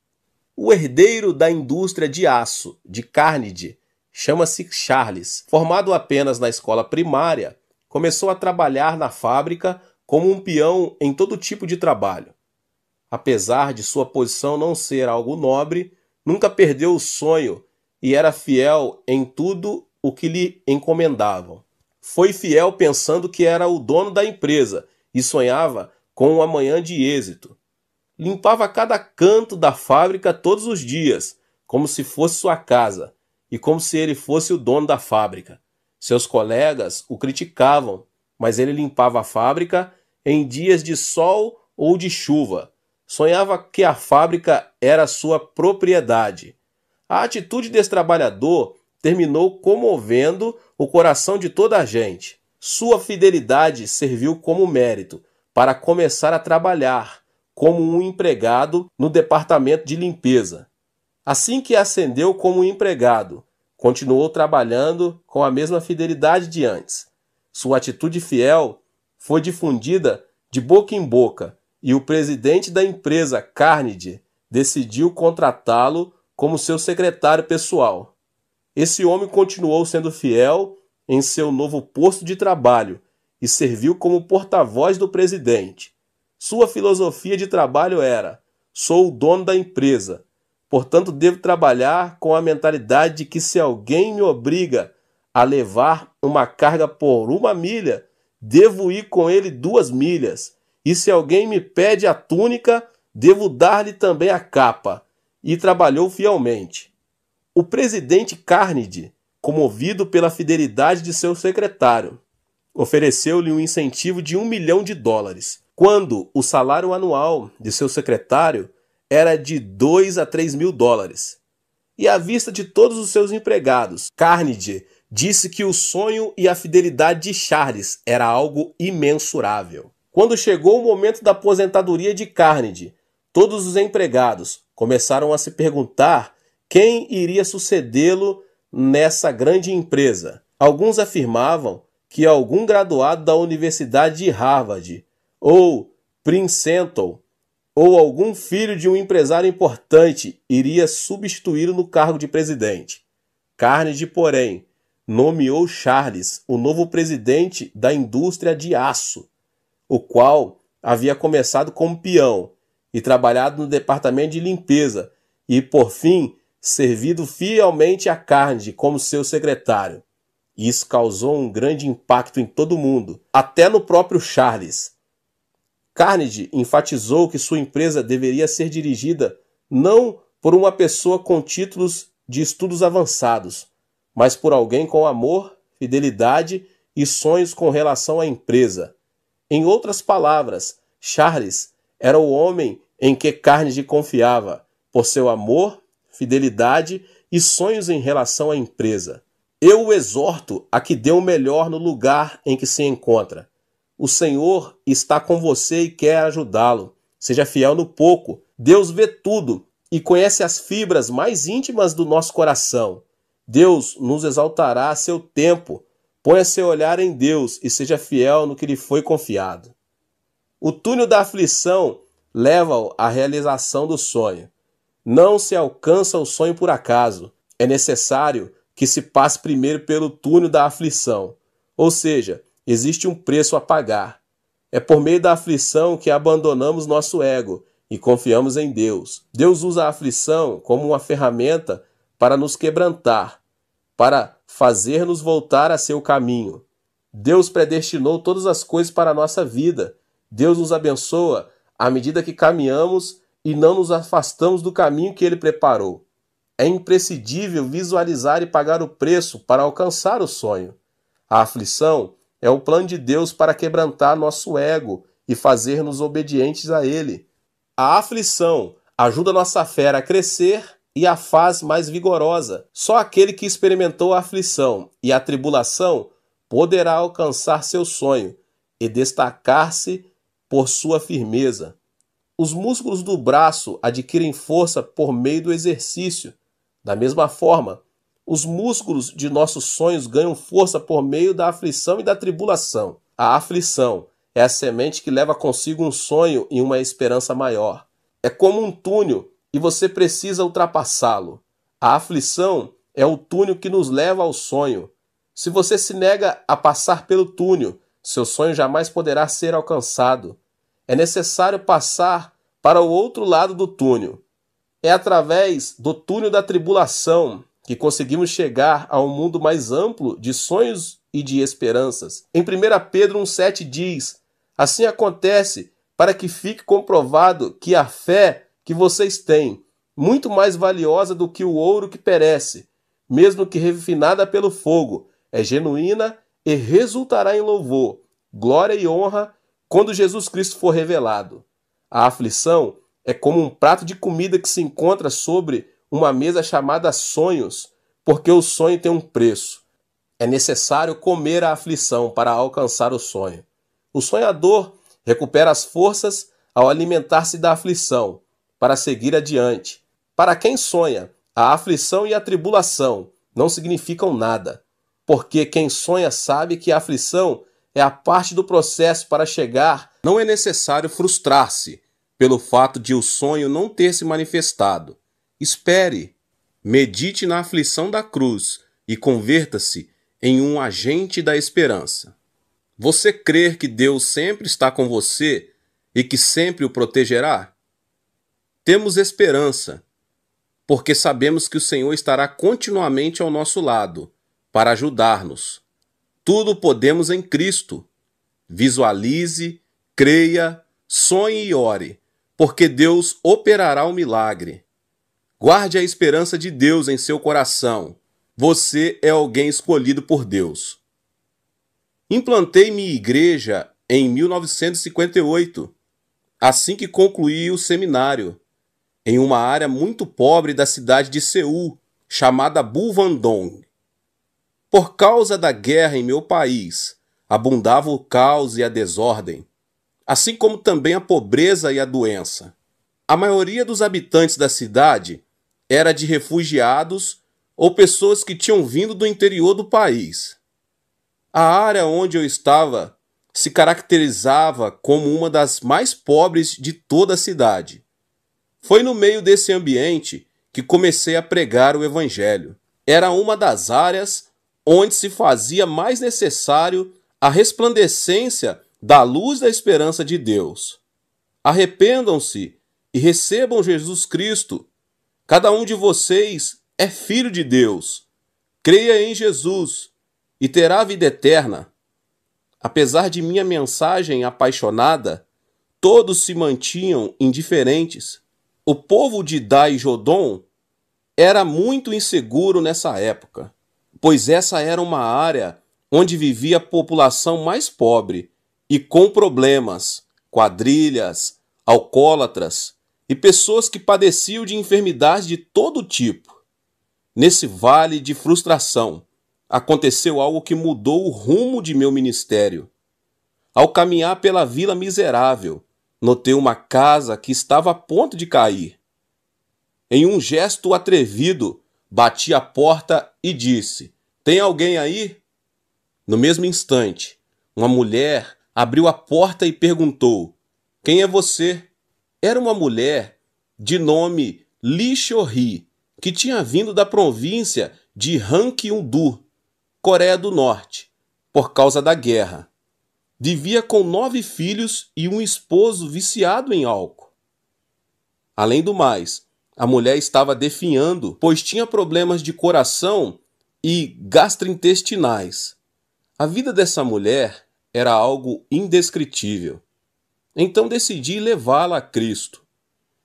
O herdeiro da indústria de aço, de Carnegie, Chama-se Charles. Formado apenas na escola primária, começou a trabalhar na fábrica como um peão em todo tipo de trabalho. Apesar de sua posição não ser algo nobre, nunca perdeu o sonho e era fiel em tudo o que lhe encomendavam. Foi fiel pensando que era o dono da empresa e sonhava com um amanhã de êxito. Limpava cada canto da fábrica todos os dias, como se fosse sua casa, e como se ele fosse o dono da fábrica. Seus colegas o criticavam, mas ele limpava a fábrica em dias de sol ou de chuva. Sonhava que a fábrica era sua propriedade. A atitude desse trabalhador terminou comovendo o coração de toda a gente. Sua fidelidade serviu como mérito para começar a trabalhar como um empregado no departamento de limpeza. Assim que ascendeu como empregado, continuou trabalhando com a mesma fidelidade de antes. Sua atitude fiel foi difundida de boca em boca e o presidente da empresa, Carnegie, decidiu contratá-lo como seu secretário pessoal. Esse homem continuou sendo fiel em seu novo posto de trabalho e serviu como porta-voz do presidente. Sua filosofia de trabalho era: sou o dono da empresa Portanto, devo trabalhar com a mentalidade de que se alguém me obriga a levar uma carga por uma milha, devo ir com ele duas milhas. E se alguém me pede a túnica, devo dar-lhe também a capa. E trabalhou fielmente. O presidente Carnegie, comovido pela fidelidade de seu secretário, ofereceu-lhe um incentivo de um milhão de dólares, quando o salário anual de seu secretário era de 2 a 3 mil dólares. E à vista de todos os seus empregados, Carnegie disse que o sonho e a fidelidade de Charles era algo imensurável. Quando chegou o momento da aposentadoria de Carnegie, todos os empregados começaram a se perguntar quem iria sucedê-lo nessa grande empresa. Alguns afirmavam que algum graduado da Universidade de Harvard ou Princeton ou algum filho de um empresário importante iria substituí-lo no cargo de presidente. Carnegie, porém, nomeou Charles o novo presidente da indústria de aço, o qual havia começado como peão e trabalhado no departamento de limpeza e, por fim, servido fielmente a Carnegie como seu secretário. Isso causou um grande impacto em todo mundo, até no próprio Charles, Carnegie enfatizou que sua empresa deveria ser dirigida não por uma pessoa com títulos de estudos avançados, mas por alguém com amor, fidelidade e sonhos com relação à empresa. Em outras palavras, Charles era o homem em que Carnegie confiava, por seu amor, fidelidade e sonhos em relação à empresa. Eu o exorto a que dê o melhor no lugar em que se encontra o Senhor está com você e quer ajudá-lo. Seja fiel no pouco. Deus vê tudo e conhece as fibras mais íntimas do nosso coração. Deus nos exaltará a seu tempo. Ponha seu olhar em Deus e seja fiel no que lhe foi confiado. O túnel da aflição leva-o à realização do sonho. Não se alcança o sonho por acaso. É necessário que se passe primeiro pelo túnel da aflição. Ou seja, Existe um preço a pagar. É por meio da aflição que abandonamos nosso ego e confiamos em Deus. Deus usa a aflição como uma ferramenta para nos quebrantar, para fazer-nos voltar a seu caminho. Deus predestinou todas as coisas para a nossa vida. Deus nos abençoa à medida que caminhamos e não nos afastamos do caminho que ele preparou. É imprescindível visualizar e pagar o preço para alcançar o sonho. A aflição é o plano de Deus para quebrantar nosso ego e fazer-nos obedientes a Ele. A aflição ajuda nossa fé a crescer e a faz mais vigorosa. Só aquele que experimentou a aflição e a tribulação poderá alcançar seu sonho e destacar-se por sua firmeza. Os músculos do braço adquirem força por meio do exercício. Da mesma forma, os músculos de nossos sonhos ganham força por meio da aflição e da tribulação. A aflição é a semente que leva consigo um sonho e uma esperança maior. É como um túnel e você precisa ultrapassá-lo. A aflição é o túnel que nos leva ao sonho. Se você se nega a passar pelo túnel, seu sonho jamais poderá ser alcançado. É necessário passar para o outro lado do túnel. É através do túnel da tribulação que conseguimos chegar a um mundo mais amplo de sonhos e de esperanças. Em 1 Pedro 1,7 diz: Assim acontece para que fique comprovado que a fé que vocês têm, muito mais valiosa do que o ouro que perece, mesmo que refinada pelo fogo, é genuína e resultará em louvor, glória e honra quando Jesus Cristo for revelado. A aflição é como um prato de comida que se encontra sobre uma mesa chamada sonhos, porque o sonho tem um preço. É necessário comer a aflição para alcançar o sonho. O sonhador recupera as forças ao alimentar-se da aflição, para seguir adiante. Para quem sonha, a aflição e a tribulação não significam nada, porque quem sonha sabe que a aflição é a parte do processo para chegar. Não é necessário frustrar-se pelo fato de o sonho não ter se manifestado. Espere, medite na aflição da cruz e converta-se em um agente da esperança. Você crer que Deus sempre está com você e que sempre o protegerá? Temos esperança, porque sabemos que o Senhor estará continuamente ao nosso lado para ajudar-nos. Tudo podemos em Cristo. Visualize, creia, sonhe e ore, porque Deus operará o milagre. Guarde a esperança de Deus em seu coração. Você é alguém escolhido por Deus. Implantei minha igreja em 1958, assim que concluí o seminário, em uma área muito pobre da cidade de Seul, chamada Bulwandong. Por causa da guerra em meu país, abundava o caos e a desordem, assim como também a pobreza e a doença. A maioria dos habitantes da cidade era de refugiados ou pessoas que tinham vindo do interior do país. A área onde eu estava se caracterizava como uma das mais pobres de toda a cidade. Foi no meio desse ambiente que comecei a pregar o Evangelho. Era uma das áreas onde se fazia mais necessário a resplandecência da luz da esperança de Deus. Arrependam-se e recebam Jesus Cristo Cada um de vocês é filho de Deus. Creia em Jesus e terá vida eterna. Apesar de minha mensagem apaixonada, todos se mantinham indiferentes. O povo de Dai e Jodom era muito inseguro nessa época, pois essa era uma área onde vivia a população mais pobre e com problemas, quadrilhas, alcoólatras e pessoas que padeciam de enfermidades de todo tipo. Nesse vale de frustração, aconteceu algo que mudou o rumo de meu ministério. Ao caminhar pela vila miserável, notei uma casa que estava a ponto de cair. Em um gesto atrevido, bati a porta e disse: Tem alguém aí? No mesmo instante, uma mulher abriu a porta e perguntou: Quem é você? Era uma mulher de nome Lixorri, que tinha vindo da província de Hankyundu, Coreia do Norte, por causa da guerra. Vivia com nove filhos e um esposo viciado em álcool. Além do mais, a mulher estava definhando, pois tinha problemas de coração e gastrointestinais. A vida dessa mulher era algo indescritível. Então decidi levá-la a Cristo.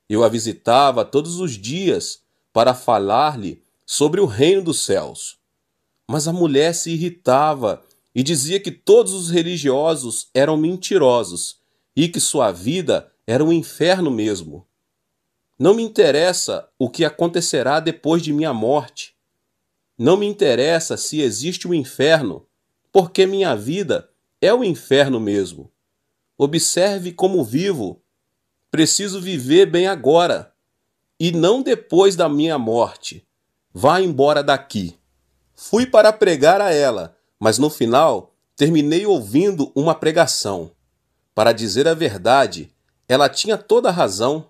Eu a visitava todos os dias para falar-lhe sobre o reino dos céus. Mas a mulher se irritava e dizia que todos os religiosos eram mentirosos e que sua vida era um inferno mesmo. Não me interessa o que acontecerá depois de minha morte. Não me interessa se existe o um inferno, porque minha vida é o um inferno mesmo. Observe como vivo. Preciso viver bem agora e não depois da minha morte. Vá embora daqui. Fui para pregar a ela, mas no final terminei ouvindo uma pregação. Para dizer a verdade, ela tinha toda a razão.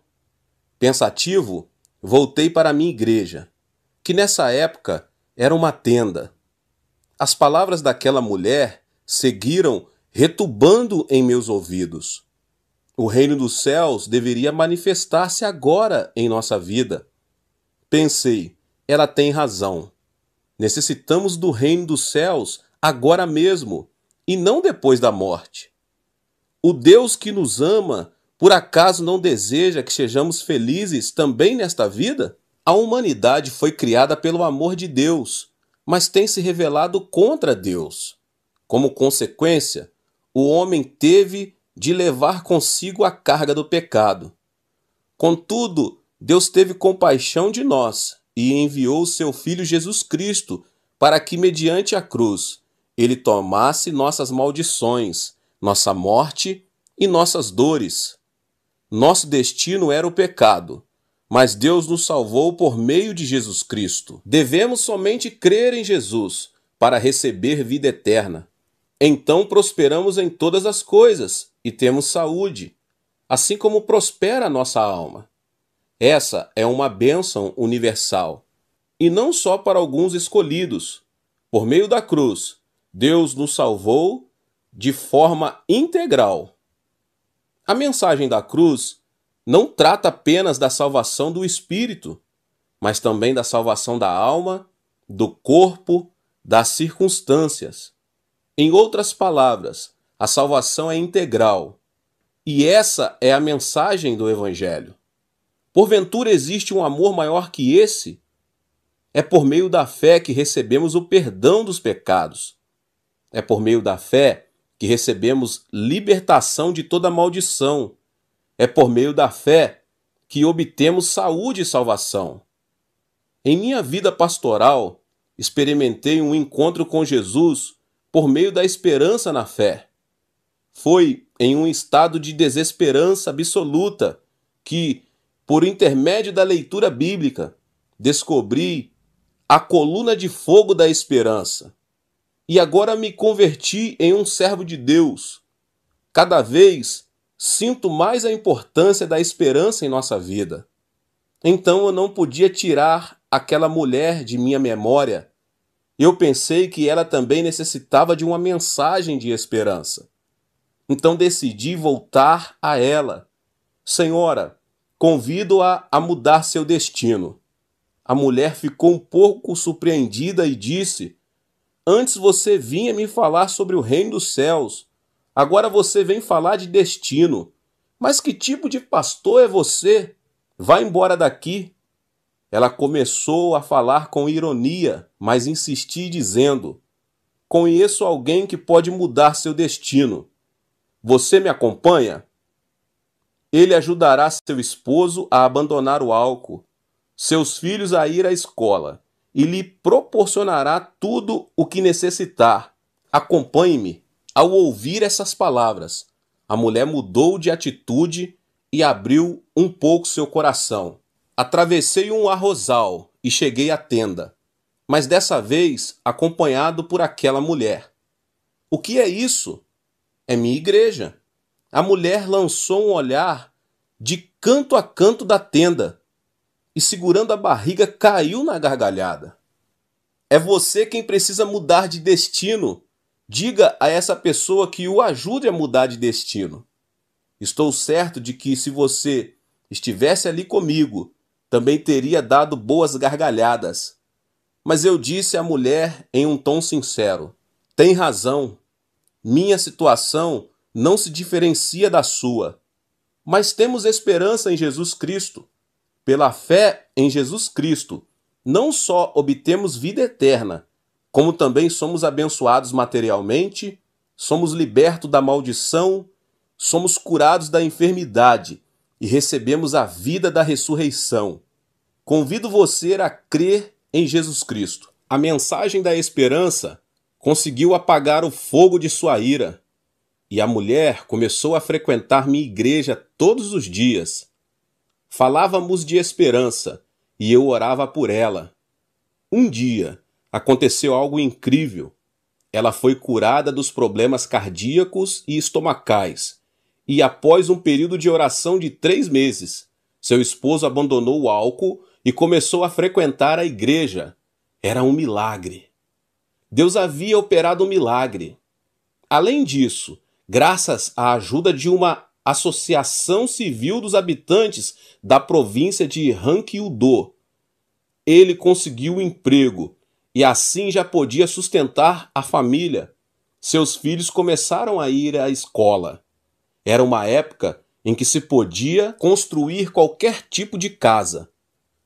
Pensativo, voltei para minha igreja, que nessa época era uma tenda. As palavras daquela mulher seguiram Retubando em meus ouvidos. O reino dos céus deveria manifestar-se agora em nossa vida. Pensei, ela tem razão. Necessitamos do reino dos céus agora mesmo e não depois da morte. O Deus que nos ama, por acaso não deseja que sejamos felizes também nesta vida? A humanidade foi criada pelo amor de Deus, mas tem se revelado contra Deus. Como consequência, o homem teve de levar consigo a carga do pecado. Contudo, Deus teve compaixão de nós e enviou o seu Filho Jesus Cristo para que, mediante a cruz, ele tomasse nossas maldições, nossa morte e nossas dores. Nosso destino era o pecado, mas Deus nos salvou por meio de Jesus Cristo. Devemos somente crer em Jesus para receber vida eterna. Então prosperamos em todas as coisas e temos saúde, assim como prospera a nossa alma. Essa é uma bênção universal, e não só para alguns escolhidos. Por meio da cruz, Deus nos salvou de forma integral. A mensagem da cruz não trata apenas da salvação do espírito, mas também da salvação da alma, do corpo, das circunstâncias. Em outras palavras, a salvação é integral. E essa é a mensagem do Evangelho. Porventura existe um amor maior que esse? É por meio da fé que recebemos o perdão dos pecados. É por meio da fé que recebemos libertação de toda maldição. É por meio da fé que obtemos saúde e salvação. Em minha vida pastoral, experimentei um encontro com Jesus por meio da esperança na fé. Foi em um estado de desesperança absoluta que, por intermédio da leitura bíblica, descobri a coluna de fogo da esperança. E agora me converti em um servo de Deus. Cada vez sinto mais a importância da esperança em nossa vida. Então eu não podia tirar aquela mulher de minha memória eu pensei que ela também necessitava de uma mensagem de esperança. Então decidi voltar a ela. Senhora, convido-a a mudar seu destino. A mulher ficou um pouco surpreendida e disse: Antes você vinha me falar sobre o reino dos céus. Agora você vem falar de destino. Mas que tipo de pastor é você? Vá embora daqui. Ela começou a falar com ironia, mas insisti dizendo: Conheço alguém que pode mudar seu destino. Você me acompanha? Ele ajudará seu esposo a abandonar o álcool, seus filhos a ir à escola e lhe proporcionará tudo o que necessitar. Acompanhe-me. Ao ouvir essas palavras, a mulher mudou de atitude e abriu um pouco seu coração. Atravessei um arrozal e cheguei à tenda, mas dessa vez acompanhado por aquela mulher. O que é isso? É minha igreja. A mulher lançou um olhar de canto a canto da tenda e, segurando a barriga, caiu na gargalhada. É você quem precisa mudar de destino. Diga a essa pessoa que o ajude a mudar de destino. Estou certo de que, se você estivesse ali comigo, também teria dado boas gargalhadas. Mas eu disse à mulher em um tom sincero: Tem razão. Minha situação não se diferencia da sua. Mas temos esperança em Jesus Cristo. Pela fé em Jesus Cristo, não só obtemos vida eterna, como também somos abençoados materialmente, somos libertos da maldição, somos curados da enfermidade e recebemos a vida da ressurreição. Convido você a crer em Jesus Cristo. A mensagem da esperança conseguiu apagar o fogo de sua ira, e a mulher começou a frequentar minha igreja todos os dias. Falávamos de esperança e eu orava por ela. Um dia aconteceu algo incrível. Ela foi curada dos problemas cardíacos e estomacais e após um período de oração de três meses, seu esposo abandonou o álcool e começou a frequentar a igreja. Era um milagre. Deus havia operado um milagre. Além disso, graças à ajuda de uma associação civil dos habitantes da província de Hankyudo, ele conseguiu um emprego e assim já podia sustentar a família. Seus filhos começaram a ir à escola. Era uma época em que se podia construir qualquer tipo de casa,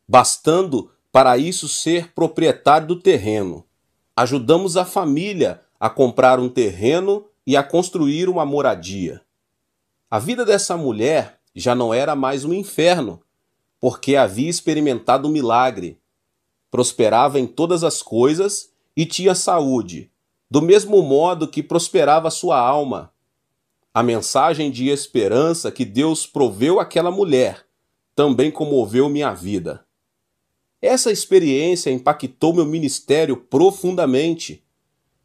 bastando para isso ser proprietário do terreno. Ajudamos a família a comprar um terreno e a construir uma moradia. A vida dessa mulher já não era mais um inferno, porque havia experimentado um milagre. Prosperava em todas as coisas e tinha saúde, do mesmo modo que prosperava sua alma. A mensagem de esperança que Deus proveu àquela mulher também comoveu minha vida. Essa experiência impactou meu ministério profundamente.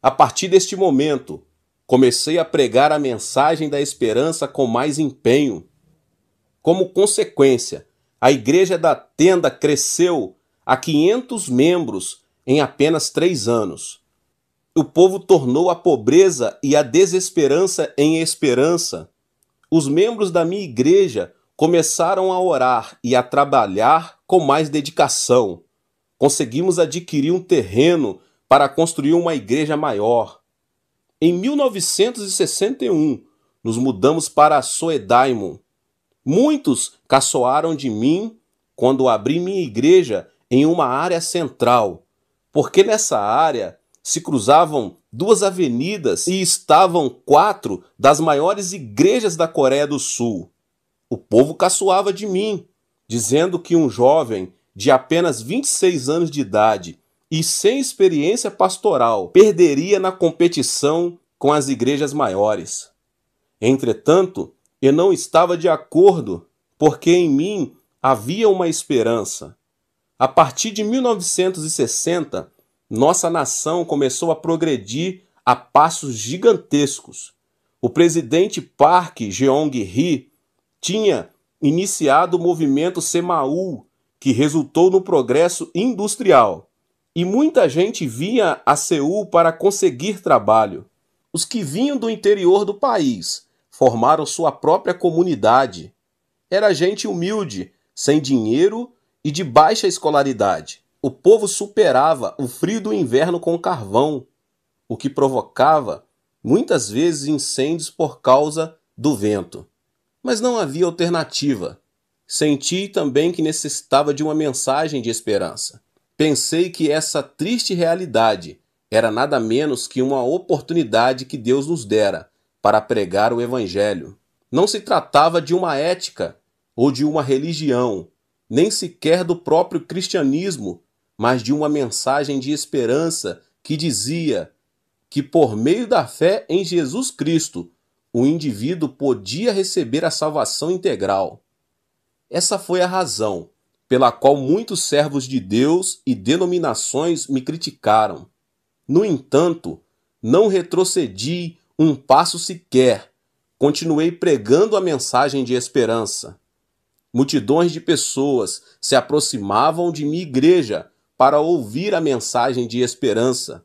A partir deste momento, comecei a pregar a mensagem da esperança com mais empenho. Como consequência, a Igreja da Tenda cresceu a 500 membros em apenas três anos o povo tornou a pobreza e a desesperança em esperança. Os membros da minha igreja começaram a orar e a trabalhar com mais dedicação. Conseguimos adquirir um terreno para construir uma igreja maior. Em 1961, nos mudamos para Soedaimon. Muitos caçoaram de mim quando abri minha igreja em uma área central, porque nessa área se cruzavam duas avenidas e estavam quatro das maiores igrejas da Coreia do Sul. O povo caçoava de mim, dizendo que um jovem de apenas 26 anos de idade e sem experiência pastoral perderia na competição com as igrejas maiores. Entretanto, eu não estava de acordo, porque em mim havia uma esperança. A partir de 1960, nossa nação começou a progredir a passos gigantescos. O presidente Park jeong hye tinha iniciado o movimento Semaú, que resultou no progresso industrial. E muita gente vinha a Seul para conseguir trabalho. Os que vinham do interior do país formaram sua própria comunidade. Era gente humilde, sem dinheiro e de baixa escolaridade o povo superava o frio do inverno com carvão, o que provocava muitas vezes incêndios por causa do vento. Mas não havia alternativa. Senti também que necessitava de uma mensagem de esperança. Pensei que essa triste realidade era nada menos que uma oportunidade que Deus nos dera para pregar o Evangelho. Não se tratava de uma ética ou de uma religião, nem sequer do próprio cristianismo mas de uma mensagem de esperança que dizia que, por meio da fé em Jesus Cristo, o indivíduo podia receber a salvação integral. Essa foi a razão pela qual muitos servos de Deus e denominações me criticaram. No entanto, não retrocedi um passo sequer. Continuei pregando a mensagem de esperança. Multidões de pessoas se aproximavam de minha igreja para ouvir a mensagem de esperança.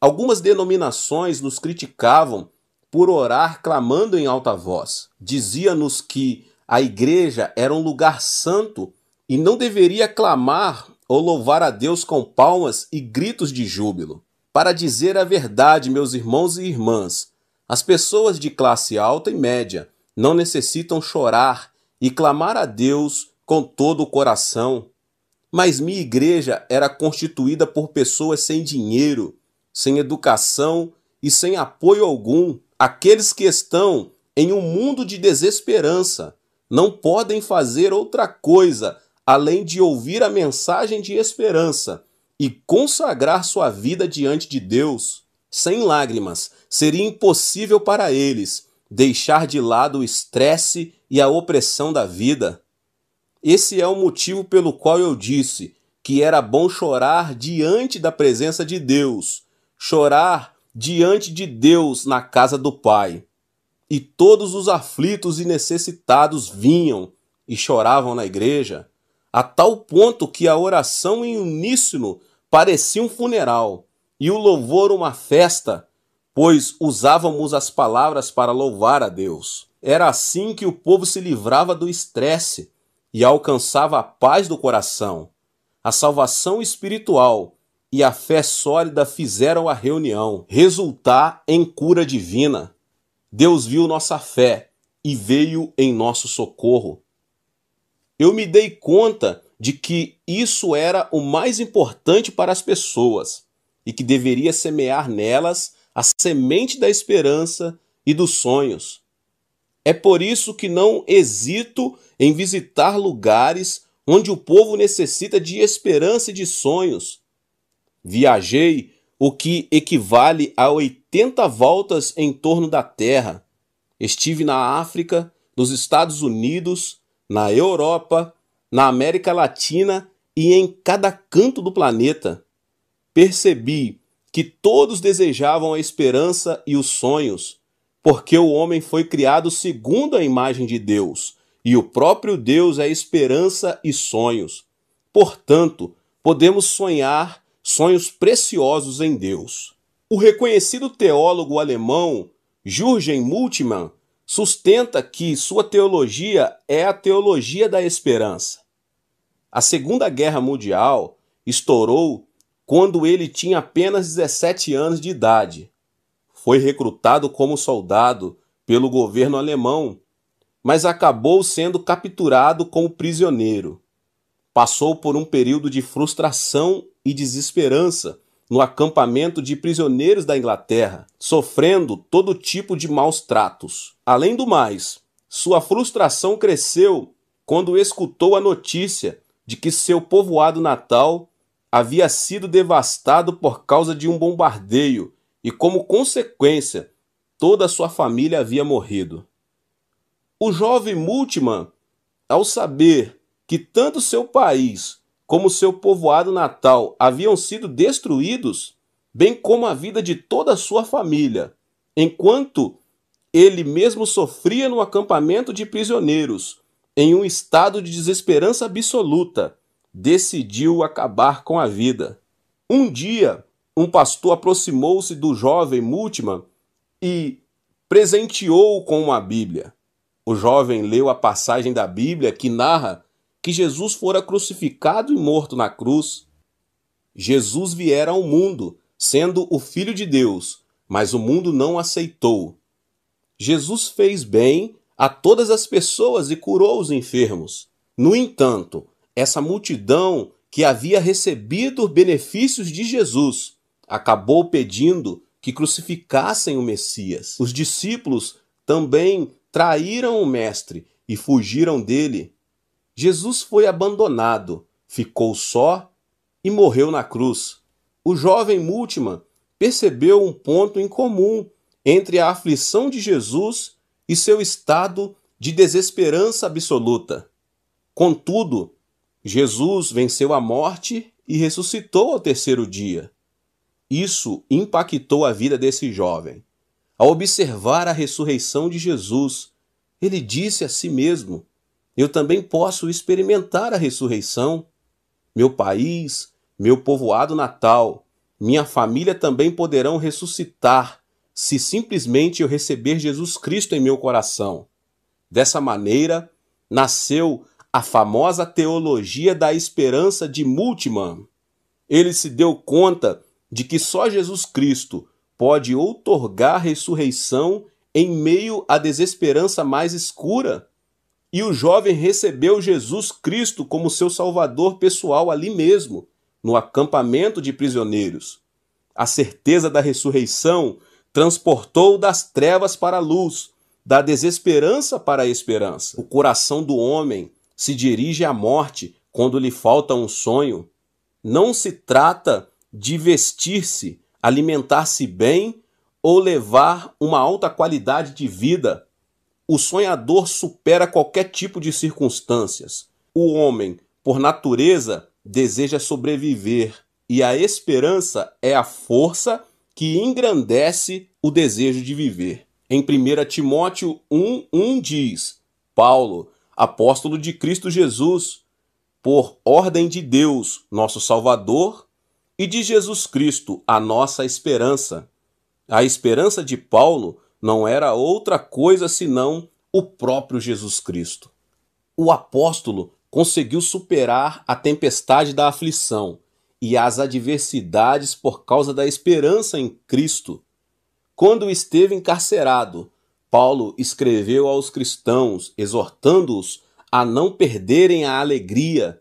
Algumas denominações nos criticavam por orar clamando em alta voz. Dizia-nos que a igreja era um lugar santo e não deveria clamar ou louvar a Deus com palmas e gritos de júbilo. Para dizer a verdade, meus irmãos e irmãs, as pessoas de classe alta e média não necessitam chorar e clamar a Deus com todo o coração. Mas minha igreja era constituída por pessoas sem dinheiro, sem educação e sem apoio algum. Aqueles que estão em um mundo de desesperança não podem fazer outra coisa além de ouvir a mensagem de esperança e consagrar sua vida diante de Deus. Sem lágrimas, seria impossível para eles deixar de lado o estresse e a opressão da vida. Esse é o motivo pelo qual eu disse que era bom chorar diante da presença de Deus, chorar diante de Deus na casa do Pai. E todos os aflitos e necessitados vinham e choravam na igreja, a tal ponto que a oração em uníssono parecia um funeral e o louvor uma festa, pois usávamos as palavras para louvar a Deus. Era assim que o povo se livrava do estresse, e alcançava a paz do coração. A salvação espiritual e a fé sólida fizeram a reunião resultar em cura divina. Deus viu nossa fé e veio em nosso socorro. Eu me dei conta de que isso era o mais importante para as pessoas e que deveria semear nelas a semente da esperança e dos sonhos. É por isso que não hesito em visitar lugares onde o povo necessita de esperança e de sonhos. Viajei o que equivale a 80 voltas em torno da Terra. Estive na África, nos Estados Unidos, na Europa, na América Latina e em cada canto do planeta. Percebi que todos desejavam a esperança e os sonhos, porque o homem foi criado segundo a imagem de Deus e o próprio Deus é esperança e sonhos. Portanto, podemos sonhar sonhos preciosos em Deus. O reconhecido teólogo alemão Jürgen Multmann sustenta que sua teologia é a teologia da esperança. A Segunda Guerra Mundial estourou quando ele tinha apenas 17 anos de idade. Foi recrutado como soldado pelo governo alemão mas acabou sendo capturado como prisioneiro. Passou por um período de frustração e desesperança no acampamento de prisioneiros da Inglaterra, sofrendo todo tipo de maus tratos. Além do mais, sua frustração cresceu quando escutou a notícia de que seu povoado natal havia sido devastado por causa de um bombardeio e, como consequência, toda sua família havia morrido. O jovem Multiman, ao saber que tanto seu país como seu povoado natal haviam sido destruídos, bem como a vida de toda a sua família, enquanto ele mesmo sofria no acampamento de prisioneiros, em um estado de desesperança absoluta, decidiu acabar com a vida. Um dia, um pastor aproximou-se do jovem Multiman e presenteou-o com uma Bíblia. O jovem leu a passagem da Bíblia que narra que Jesus fora crucificado e morto na cruz. Jesus viera ao mundo, sendo o Filho de Deus, mas o mundo não aceitou. Jesus fez bem a todas as pessoas e curou os enfermos. No entanto, essa multidão que havia recebido benefícios de Jesus acabou pedindo que crucificassem o Messias. Os discípulos também traíram o Mestre e fugiram dele, Jesus foi abandonado, ficou só e morreu na cruz. O jovem Multiman percebeu um ponto em comum entre a aflição de Jesus e seu estado de desesperança absoluta. Contudo, Jesus venceu a morte e ressuscitou ao terceiro dia. Isso impactou a vida desse jovem. Ao observar a ressurreição de Jesus, ele disse a si mesmo: Eu também posso experimentar a ressurreição. Meu país, meu povoado natal, minha família também poderão ressuscitar se simplesmente eu receber Jesus Cristo em meu coração. Dessa maneira, nasceu a famosa teologia da esperança de Multiman. Ele se deu conta de que só Jesus Cristo pode outorgar ressurreição em meio à desesperança mais escura. E o jovem recebeu Jesus Cristo como seu salvador pessoal ali mesmo, no acampamento de prisioneiros. A certeza da ressurreição transportou das trevas para a luz, da desesperança para a esperança. O coração do homem se dirige à morte quando lhe falta um sonho. Não se trata de vestir-se alimentar-se bem ou levar uma alta qualidade de vida. O sonhador supera qualquer tipo de circunstâncias. O homem, por natureza, deseja sobreviver, e a esperança é a força que engrandece o desejo de viver. Em 1 Timóteo 1:1 diz: Paulo, apóstolo de Cristo Jesus, por ordem de Deus, nosso Salvador, e de Jesus Cristo, a nossa esperança. A esperança de Paulo não era outra coisa senão o próprio Jesus Cristo. O apóstolo conseguiu superar a tempestade da aflição e as adversidades por causa da esperança em Cristo. Quando esteve encarcerado, Paulo escreveu aos cristãos, exortando-os a não perderem a alegria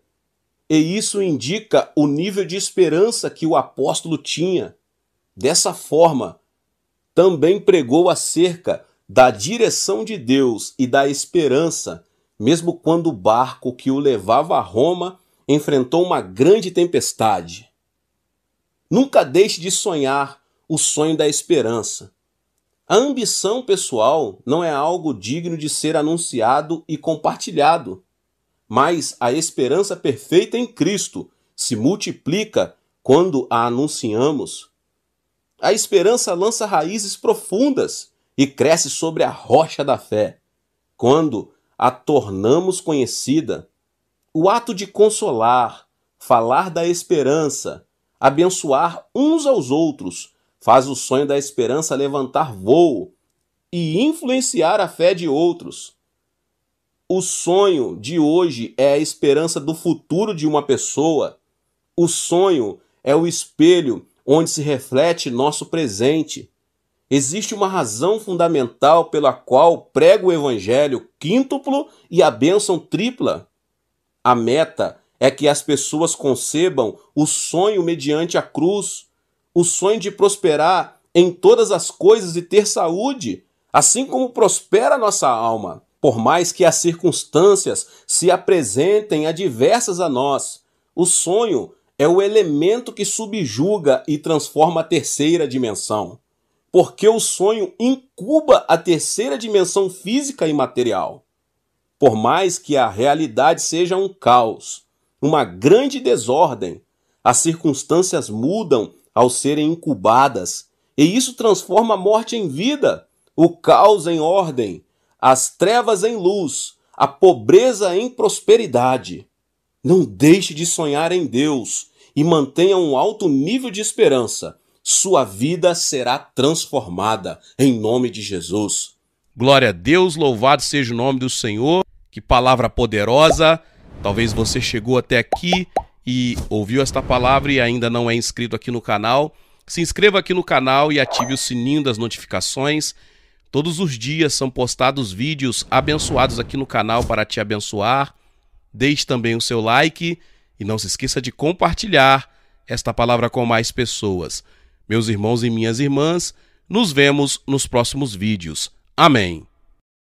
e isso indica o nível de esperança que o apóstolo tinha. Dessa forma, também pregou acerca da direção de Deus e da esperança, mesmo quando o barco que o levava a Roma enfrentou uma grande tempestade. Nunca deixe de sonhar o sonho da esperança. A ambição pessoal não é algo digno de ser anunciado e compartilhado mas a esperança perfeita em Cristo se multiplica quando a anunciamos. A esperança lança raízes profundas e cresce sobre a rocha da fé, quando a tornamos conhecida. O ato de consolar, falar da esperança, abençoar uns aos outros, faz o sonho da esperança levantar voo e influenciar a fé de outros o sonho de hoje é a esperança do futuro de uma pessoa. O sonho é o espelho onde se reflete nosso presente. Existe uma razão fundamental pela qual prego o evangelho quíntuplo e a bênção tripla. A meta é que as pessoas concebam o sonho mediante a cruz, o sonho de prosperar em todas as coisas e ter saúde, assim como prospera nossa alma. Por mais que as circunstâncias se apresentem adversas a nós, o sonho é o elemento que subjuga e transforma a terceira dimensão. Porque o sonho incuba a terceira dimensão física e material. Por mais que a realidade seja um caos, uma grande desordem, as circunstâncias mudam ao serem incubadas, e isso transforma a morte em vida, o caos em ordem, as trevas em luz, a pobreza em prosperidade. Não deixe de sonhar em Deus e mantenha um alto nível de esperança. Sua vida será transformada em nome de Jesus. Glória a Deus, louvado seja o nome do Senhor. Que palavra poderosa! Talvez você chegou até aqui e ouviu esta palavra e ainda não é inscrito aqui no canal. Se inscreva aqui no canal e ative o sininho das notificações Todos os dias são postados vídeos abençoados aqui no canal para te abençoar. Deixe também o seu like e não se esqueça de compartilhar esta palavra com mais pessoas. Meus irmãos e minhas irmãs, nos vemos nos próximos vídeos. Amém.